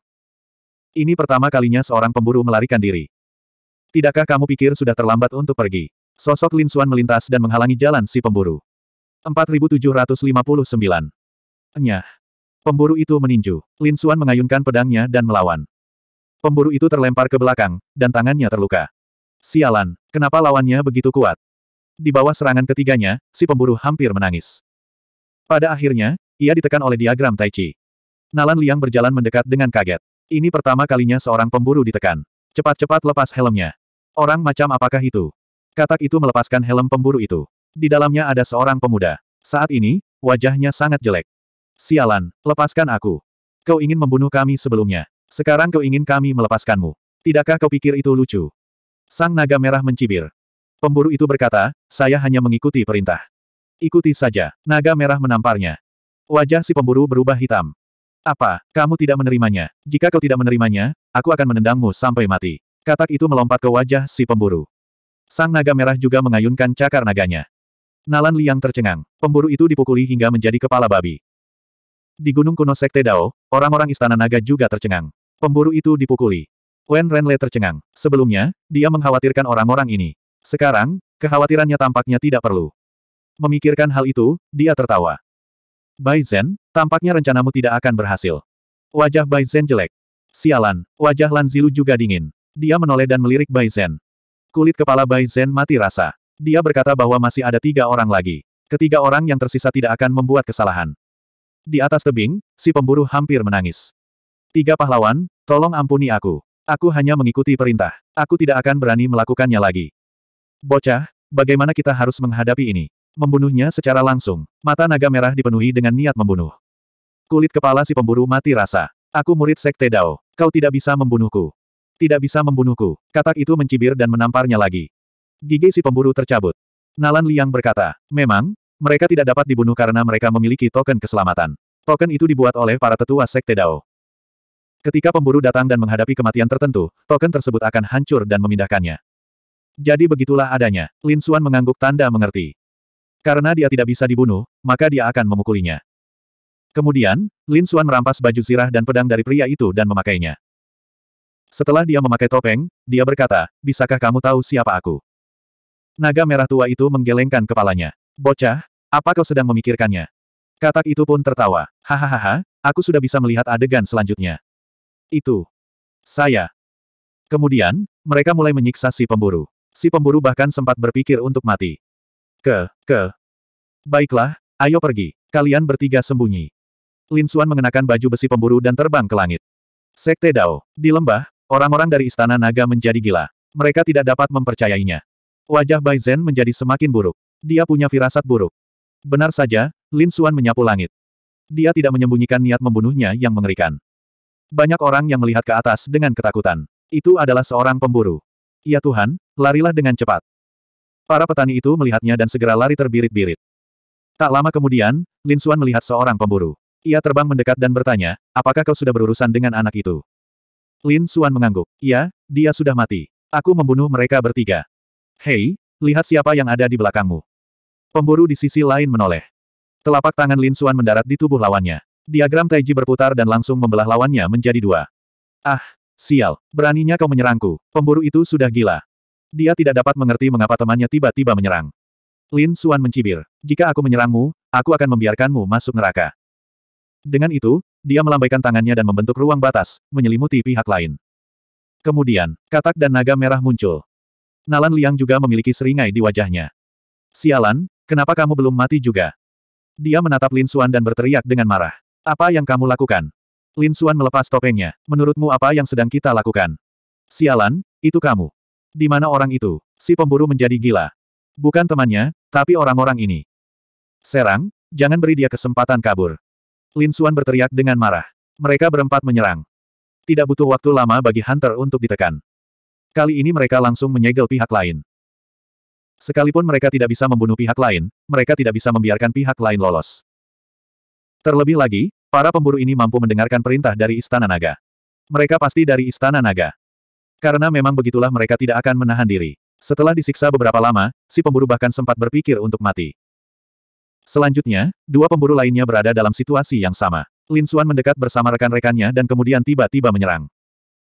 Ini pertama kalinya seorang pemburu melarikan diri. Tidakkah kamu pikir sudah terlambat untuk pergi? Sosok Lin Xuan melintas dan menghalangi jalan si pemburu. 4759. Enyah. Pemburu itu meninju. Lin Xuan mengayunkan pedangnya dan melawan. Pemburu itu terlempar ke belakang, dan tangannya terluka. Sialan, kenapa lawannya begitu kuat? Di bawah serangan ketiganya, si pemburu hampir menangis. Pada akhirnya, ia ditekan oleh diagram Tai Chi. Nalan Liang berjalan mendekat dengan kaget. Ini pertama kalinya seorang pemburu ditekan. Cepat-cepat lepas helmnya. Orang macam apakah itu? Katak itu melepaskan helm pemburu itu. Di dalamnya ada seorang pemuda. Saat ini, wajahnya sangat jelek. Sialan, lepaskan aku. Kau ingin membunuh kami sebelumnya. Sekarang kau ingin kami melepaskanmu. Tidakkah kau pikir itu lucu? Sang naga merah mencibir. Pemburu itu berkata, saya hanya mengikuti perintah. Ikuti saja. Naga merah menamparnya. Wajah si pemburu berubah hitam. Apa, kamu tidak menerimanya? Jika kau tidak menerimanya, aku akan menendangmu sampai mati. Katak itu melompat ke wajah si pemburu. Sang naga merah juga mengayunkan cakar naganya. Nalan Liang tercengang. Pemburu itu dipukuli hingga menjadi kepala babi. Di gunung kuno Sekte Dao, orang-orang istana naga juga tercengang. Pemburu itu dipukuli. Wen Renle tercengang. Sebelumnya, dia mengkhawatirkan orang-orang ini. Sekarang, kekhawatirannya tampaknya tidak perlu. Memikirkan hal itu, dia tertawa. Bai Zhen, tampaknya rencanamu tidak akan berhasil. Wajah Bai Zhen jelek. Sialan, wajah Lan Zilu juga dingin. Dia menoleh dan melirik Bai Zhen. Kulit kepala Bai Zhen mati rasa. Dia berkata bahwa masih ada tiga orang lagi. Ketiga orang yang tersisa tidak akan membuat kesalahan. Di atas tebing, si pemburu hampir menangis. Tiga pahlawan, tolong ampuni aku. Aku hanya mengikuti perintah. Aku tidak akan berani melakukannya lagi. Bocah, bagaimana kita harus menghadapi ini? Membunuhnya secara langsung. Mata naga merah dipenuhi dengan niat membunuh. Kulit kepala si pemburu mati rasa. Aku murid Sekte Dao. Kau tidak bisa membunuhku. Tidak bisa membunuhku. Katak itu mencibir dan menamparnya lagi. Gigi si pemburu tercabut. Nalan Liang berkata, memang, mereka tidak dapat dibunuh karena mereka memiliki token keselamatan. Token itu dibuat oleh para tetua Sekte Dao. Ketika pemburu datang dan menghadapi kematian tertentu, token tersebut akan hancur dan memindahkannya. Jadi begitulah adanya. Lin Suan mengangguk tanda mengerti. Karena dia tidak bisa dibunuh, maka dia akan memukulinya. Kemudian, Lin Xuan merampas baju zirah dan pedang dari pria itu dan memakainya. Setelah dia memakai topeng, dia berkata, bisakah kamu tahu siapa aku? Naga merah tua itu menggelengkan kepalanya. Bocah, apa kau sedang memikirkannya? Katak itu pun tertawa. Hahaha, aku sudah bisa melihat adegan selanjutnya. Itu. Saya. Kemudian, mereka mulai menyiksa si pemburu. Si pemburu bahkan sempat berpikir untuk mati. Ke, ke. Baiklah, ayo pergi. Kalian bertiga sembunyi. Lin Xuan mengenakan baju besi pemburu dan terbang ke langit. Sekte Dao. Di lembah, orang-orang dari Istana Naga menjadi gila. Mereka tidak dapat mempercayainya. Wajah Bai Zhen menjadi semakin buruk. Dia punya firasat buruk. Benar saja, Lin Xuan menyapu langit. Dia tidak menyembunyikan niat membunuhnya yang mengerikan. Banyak orang yang melihat ke atas dengan ketakutan. Itu adalah seorang pemburu. Ya Tuhan, larilah dengan cepat. Para petani itu melihatnya dan segera lari terbirit-birit. Tak lama kemudian, Lin Suan melihat seorang pemburu. Ia terbang mendekat dan bertanya, apakah kau sudah berurusan dengan anak itu? Lin Suan mengangguk. "Ya, dia sudah mati. Aku membunuh mereka bertiga. Hei, lihat siapa yang ada di belakangmu. Pemburu di sisi lain menoleh. Telapak tangan Lin Suan mendarat di tubuh lawannya. Diagram Taiji berputar dan langsung membelah lawannya menjadi dua. Ah, sial, beraninya kau menyerangku. Pemburu itu sudah gila. Dia tidak dapat mengerti mengapa temannya tiba-tiba menyerang. Lin Suan mencibir. Jika aku menyerangmu, aku akan membiarkanmu masuk neraka. Dengan itu, dia melambaikan tangannya dan membentuk ruang batas, menyelimuti pihak lain. Kemudian, katak dan naga merah muncul. Nalan Liang juga memiliki seringai di wajahnya. Sialan, kenapa kamu belum mati juga? Dia menatap Lin Suan dan berteriak dengan marah. Apa yang kamu lakukan? Lin Suan melepas topengnya. Menurutmu apa yang sedang kita lakukan? Sialan, itu kamu. Di mana orang itu? Si pemburu menjadi gila. Bukan temannya, tapi orang-orang ini. Serang, jangan beri dia kesempatan kabur. Lin Suan berteriak dengan marah. Mereka berempat menyerang. Tidak butuh waktu lama bagi Hunter untuk ditekan. Kali ini mereka langsung menyegel pihak lain. Sekalipun mereka tidak bisa membunuh pihak lain, mereka tidak bisa membiarkan pihak lain lolos. Terlebih lagi, para pemburu ini mampu mendengarkan perintah dari Istana Naga. Mereka pasti dari Istana Naga. Karena memang begitulah mereka tidak akan menahan diri. Setelah disiksa beberapa lama, si pemburu bahkan sempat berpikir untuk mati. Selanjutnya, dua pemburu lainnya berada dalam situasi yang sama. Lin Xuan mendekat bersama rekan-rekannya dan kemudian tiba-tiba menyerang.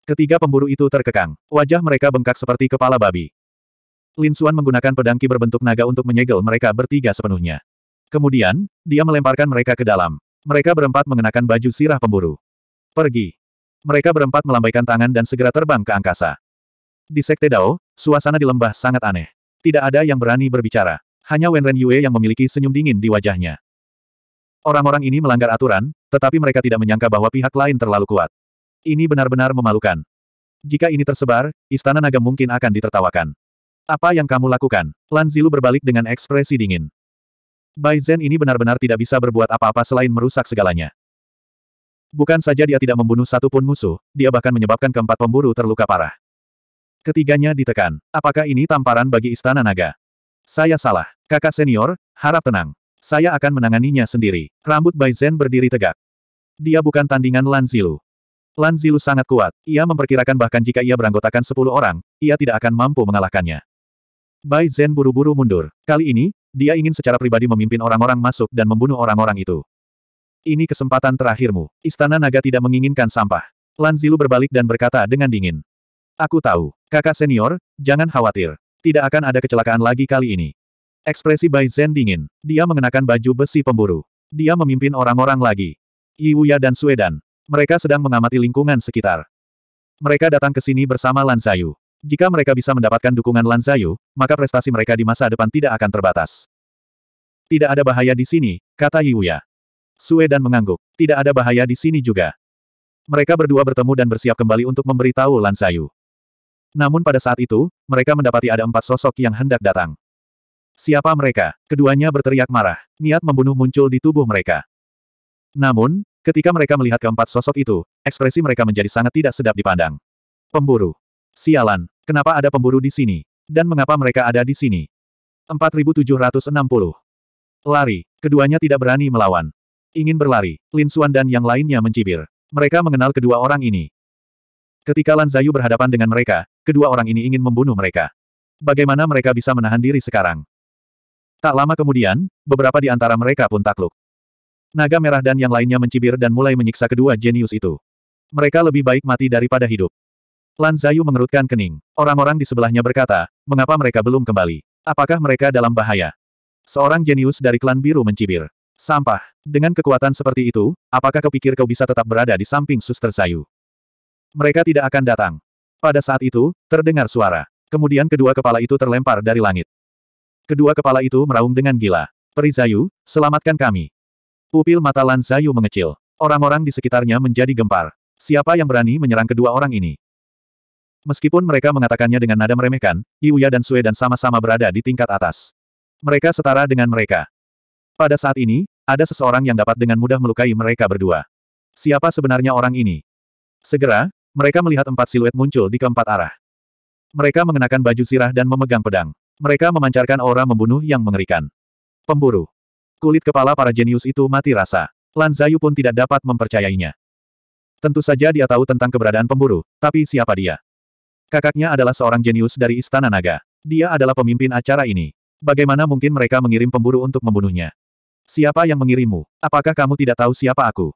Ketiga pemburu itu terkekang. Wajah mereka bengkak seperti kepala babi. Lin Xuan menggunakan pedang ki berbentuk naga untuk menyegel mereka bertiga sepenuhnya. Kemudian, dia melemparkan mereka ke dalam. Mereka berempat mengenakan baju sirah pemburu. Pergi. Mereka berempat melambaikan tangan dan segera terbang ke angkasa. Di Sekte Dao, suasana di lembah sangat aneh. Tidak ada yang berani berbicara. Hanya Wenren Yue yang memiliki senyum dingin di wajahnya. Orang-orang ini melanggar aturan, tetapi mereka tidak menyangka bahwa pihak lain terlalu kuat. Ini benar-benar memalukan. Jika ini tersebar, Istana Naga mungkin akan ditertawakan. Apa yang kamu lakukan? Lan Zilu berbalik dengan ekspresi dingin. Bai Zhen ini benar-benar tidak bisa berbuat apa-apa selain merusak segalanya. Bukan saja dia tidak membunuh satu pun musuh, dia bahkan menyebabkan keempat pemburu terluka parah. Ketiganya ditekan. Apakah ini tamparan bagi Istana Naga? Saya salah. Kakak senior, harap tenang. Saya akan menanganinya sendiri. Rambut Bai Zhen berdiri tegak. Dia bukan tandingan Lan Zilu. Lan Zilu sangat kuat. Ia memperkirakan bahkan jika ia beranggotakan sepuluh orang, ia tidak akan mampu mengalahkannya. Bai Zhen buru-buru mundur. Kali ini, dia ingin secara pribadi memimpin orang-orang masuk dan membunuh orang-orang itu. Ini kesempatan terakhirmu. Istana naga tidak menginginkan sampah. Lan Zilu berbalik dan berkata dengan dingin. Aku tahu. Kakak senior, jangan khawatir. Tidak akan ada kecelakaan lagi kali ini. Ekspresi Bai Zhen dingin. Dia mengenakan baju besi pemburu. Dia memimpin orang-orang lagi. Yiwuya dan Suedan. Mereka sedang mengamati lingkungan sekitar. Mereka datang ke sini bersama Lan Zayu. Jika mereka bisa mendapatkan dukungan Lan Zayu, maka prestasi mereka di masa depan tidak akan terbatas. Tidak ada bahaya di sini, kata Yiwuya. Sue dan mengangguk. Tidak ada bahaya di sini juga. Mereka berdua bertemu dan bersiap kembali untuk memberitahu Lan Sayu. Namun pada saat itu, mereka mendapati ada empat sosok yang hendak datang. Siapa mereka? Keduanya berteriak marah. Niat membunuh muncul di tubuh mereka. Namun, ketika mereka melihat keempat sosok itu, ekspresi mereka menjadi sangat tidak sedap dipandang. Pemburu. Sialan, kenapa ada pemburu di sini? Dan mengapa mereka ada di sini? 4760. Lari, keduanya tidak berani melawan ingin berlari. Lin Xuan dan yang lainnya mencibir. Mereka mengenal kedua orang ini. Ketika Lan Zayu berhadapan dengan mereka, kedua orang ini ingin membunuh mereka. Bagaimana mereka bisa menahan diri sekarang? Tak lama kemudian, beberapa di antara mereka pun takluk. Naga merah dan yang lainnya mencibir dan mulai menyiksa kedua jenius itu. Mereka lebih baik mati daripada hidup. Lan Zayu mengerutkan kening. Orang-orang di sebelahnya berkata, mengapa mereka belum kembali? Apakah mereka dalam bahaya? Seorang jenius dari klan biru mencibir. Sampah. Dengan kekuatan seperti itu, apakah kau pikir kau bisa tetap berada di samping suster sayu Mereka tidak akan datang. Pada saat itu, terdengar suara. Kemudian kedua kepala itu terlempar dari langit. Kedua kepala itu meraung dengan gila. Peri Zayu, selamatkan kami. Pupil mata Lan Zayu mengecil. Orang-orang di sekitarnya menjadi gempar. Siapa yang berani menyerang kedua orang ini? Meskipun mereka mengatakannya dengan nada meremehkan, Iuya dan Sue dan sama-sama berada di tingkat atas. Mereka setara dengan mereka. Pada saat ini, ada seseorang yang dapat dengan mudah melukai mereka berdua. Siapa sebenarnya orang ini? Segera, mereka melihat empat siluet muncul di keempat arah. Mereka mengenakan baju sirah dan memegang pedang. Mereka memancarkan aura membunuh yang mengerikan. Pemburu. Kulit kepala para jenius itu mati rasa. Lan Zayu pun tidak dapat mempercayainya. Tentu saja dia tahu tentang keberadaan pemburu, tapi siapa dia? Kakaknya adalah seorang jenius dari Istana Naga. Dia adalah pemimpin acara ini. Bagaimana mungkin mereka mengirim pemburu untuk membunuhnya? Siapa yang mengirimu? Apakah kamu tidak tahu siapa aku?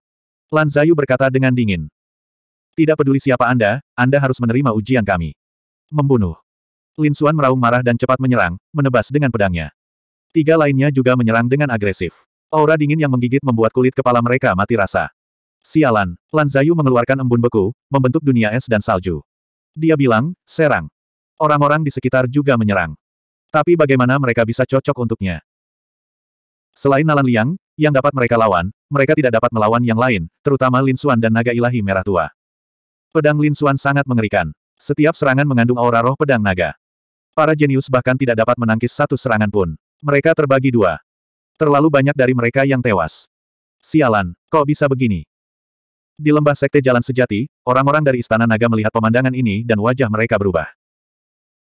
Lan Zayu berkata dengan dingin. Tidak peduli siapa Anda, Anda harus menerima ujian kami. Membunuh. Lin Xuan meraung marah dan cepat menyerang, menebas dengan pedangnya. Tiga lainnya juga menyerang dengan agresif. Aura dingin yang menggigit membuat kulit kepala mereka mati rasa. Sialan, Lan Zayu mengeluarkan embun beku, membentuk dunia es dan salju. Dia bilang, serang. Orang-orang di sekitar juga menyerang. Tapi bagaimana mereka bisa cocok untuknya? Selain Nalan Liang, yang dapat mereka lawan, mereka tidak dapat melawan yang lain, terutama Lin Xuan dan naga ilahi merah tua. Pedang Lin Xuan sangat mengerikan. Setiap serangan mengandung aura roh pedang naga. Para jenius bahkan tidak dapat menangkis satu serangan pun. Mereka terbagi dua. Terlalu banyak dari mereka yang tewas. Sialan, kok bisa begini? Di lembah sekte jalan sejati, orang-orang dari istana naga melihat pemandangan ini dan wajah mereka berubah.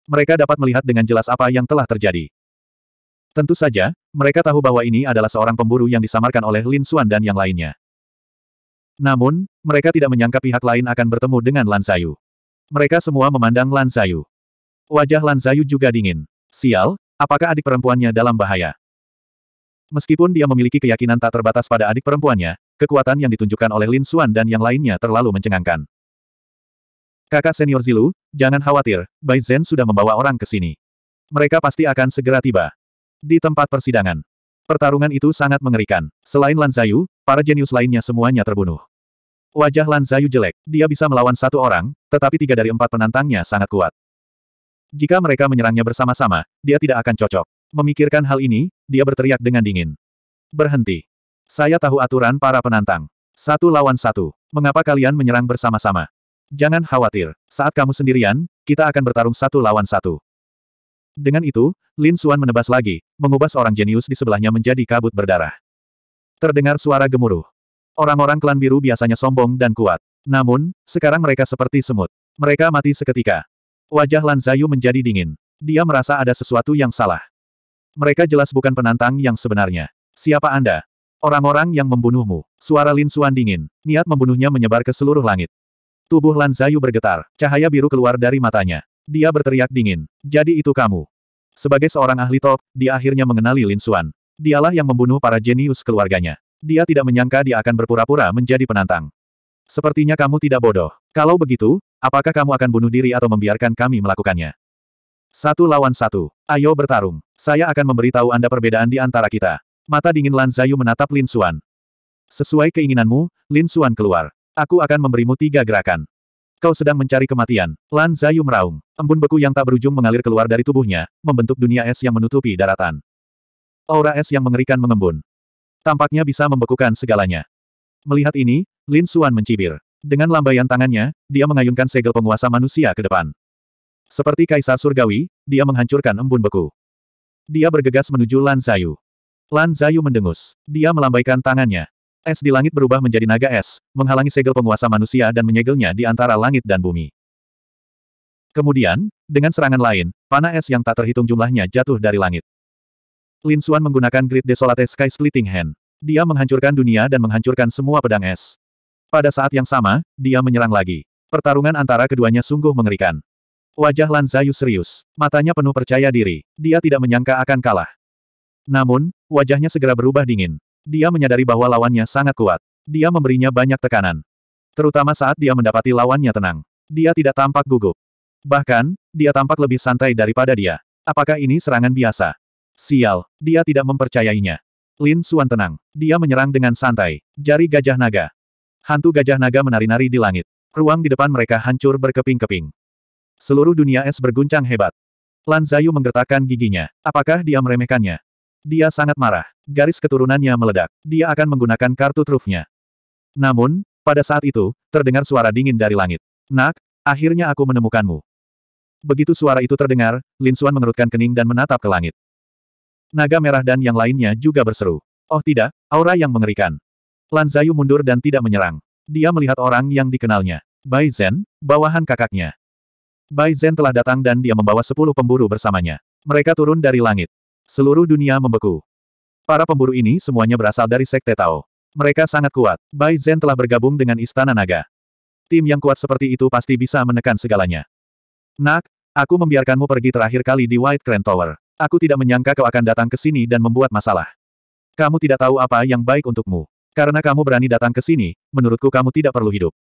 Mereka dapat melihat dengan jelas apa yang telah terjadi. Tentu saja, mereka tahu bahwa ini adalah seorang pemburu yang disamarkan oleh Lin Xuan dan yang lainnya. Namun, mereka tidak menyangka pihak lain akan bertemu dengan Lan Sayu. Mereka semua memandang Lan Sayu. Wajah Lan Sayu juga dingin. Sial, apakah adik perempuannya dalam bahaya? Meskipun dia memiliki keyakinan tak terbatas pada adik perempuannya, kekuatan yang ditunjukkan oleh Lin Xuan dan yang lainnya terlalu mencengangkan. Kakak senior Zilu, jangan khawatir, Bai Zhen sudah membawa orang ke sini. Mereka pasti akan segera tiba. Di tempat persidangan. Pertarungan itu sangat mengerikan. Selain Lan Zayu, para jenius lainnya semuanya terbunuh. Wajah Lan Zayu jelek. Dia bisa melawan satu orang, tetapi tiga dari empat penantangnya sangat kuat. Jika mereka menyerangnya bersama-sama, dia tidak akan cocok. Memikirkan hal ini, dia berteriak dengan dingin. Berhenti. Saya tahu aturan para penantang. Satu lawan satu. Mengapa kalian menyerang bersama-sama? Jangan khawatir. Saat kamu sendirian, kita akan bertarung satu lawan satu. Dengan itu, Lin Xuan menebas lagi, mengubah seorang jenius di sebelahnya menjadi kabut berdarah. Terdengar suara gemuruh. Orang-orang klan biru biasanya sombong dan kuat. Namun, sekarang mereka seperti semut. Mereka mati seketika. Wajah Lan Zayu menjadi dingin. Dia merasa ada sesuatu yang salah. Mereka jelas bukan penantang yang sebenarnya. Siapa Anda? Orang-orang yang membunuhmu. Suara Lin Xuan dingin. Niat membunuhnya menyebar ke seluruh langit. Tubuh Lan Zayu bergetar. Cahaya biru keluar dari matanya. Dia berteriak dingin. Jadi itu kamu. Sebagai seorang ahli top, dia akhirnya mengenali Lin Xuan. Dialah yang membunuh para jenius keluarganya. Dia tidak menyangka dia akan berpura-pura menjadi penantang. Sepertinya kamu tidak bodoh. Kalau begitu, apakah kamu akan bunuh diri atau membiarkan kami melakukannya? Satu lawan satu. Ayo bertarung. Saya akan memberitahu Anda perbedaan di antara kita. Mata dingin Lan Zayu menatap Lin Xuan. Sesuai keinginanmu, Lin Xuan keluar. Aku akan memberimu tiga gerakan. Kau sedang mencari kematian. Lan Zayu meraung. Embun beku yang tak berujung mengalir keluar dari tubuhnya, membentuk dunia es yang menutupi daratan. Aura es yang mengerikan mengembun. Tampaknya bisa membekukan segalanya. Melihat ini, Lin Suan mencibir. Dengan lambaian tangannya, dia mengayunkan segel penguasa manusia ke depan. Seperti kaisar surgawi, dia menghancurkan embun beku. Dia bergegas menuju Lan Zayu. Lan Zayu mendengus. Dia melambaikan tangannya. Es di langit berubah menjadi naga es, menghalangi segel penguasa manusia dan menyegelnya di antara langit dan bumi. Kemudian, dengan serangan lain, panah es yang tak terhitung jumlahnya jatuh dari langit. Lin Xuan menggunakan Great Desolate Sky Splitting Hand. Dia menghancurkan dunia dan menghancurkan semua pedang es. Pada saat yang sama, dia menyerang lagi. Pertarungan antara keduanya sungguh mengerikan. Wajah Lan Zayu serius, matanya penuh percaya diri. Dia tidak menyangka akan kalah. Namun, wajahnya segera berubah dingin. Dia menyadari bahwa lawannya sangat kuat. Dia memberinya banyak tekanan. Terutama saat dia mendapati lawannya tenang. Dia tidak tampak gugup. Bahkan, dia tampak lebih santai daripada dia. Apakah ini serangan biasa? Sial, dia tidak mempercayainya. Lin Suan tenang. Dia menyerang dengan santai. Jari gajah naga. Hantu gajah naga menari-nari di langit. Ruang di depan mereka hancur berkeping-keping. Seluruh dunia es berguncang hebat. Lan Zayu menggertakkan giginya. Apakah dia meremehkannya? Dia sangat marah. Garis keturunannya meledak. Dia akan menggunakan kartu trufnya. Namun, pada saat itu, terdengar suara dingin dari langit. Nak, akhirnya aku menemukanmu. Begitu suara itu terdengar, Lin Xuan mengerutkan kening dan menatap ke langit. Naga merah dan yang lainnya juga berseru. Oh tidak, aura yang mengerikan. Lan Zayu mundur dan tidak menyerang. Dia melihat orang yang dikenalnya. Bai Zhen, bawahan kakaknya. Bai Zhen telah datang dan dia membawa sepuluh pemburu bersamanya. Mereka turun dari langit. Seluruh dunia membeku. Para pemburu ini semuanya berasal dari Sekte Tao. Mereka sangat kuat. Bai Zhen telah bergabung dengan Istana Naga. Tim yang kuat seperti itu pasti bisa menekan segalanya. Nak, aku membiarkanmu pergi terakhir kali di White Crane Tower. Aku tidak menyangka kau akan datang ke sini dan membuat masalah. Kamu tidak tahu apa yang baik untukmu. Karena kamu berani datang ke sini, menurutku kamu tidak perlu hidup.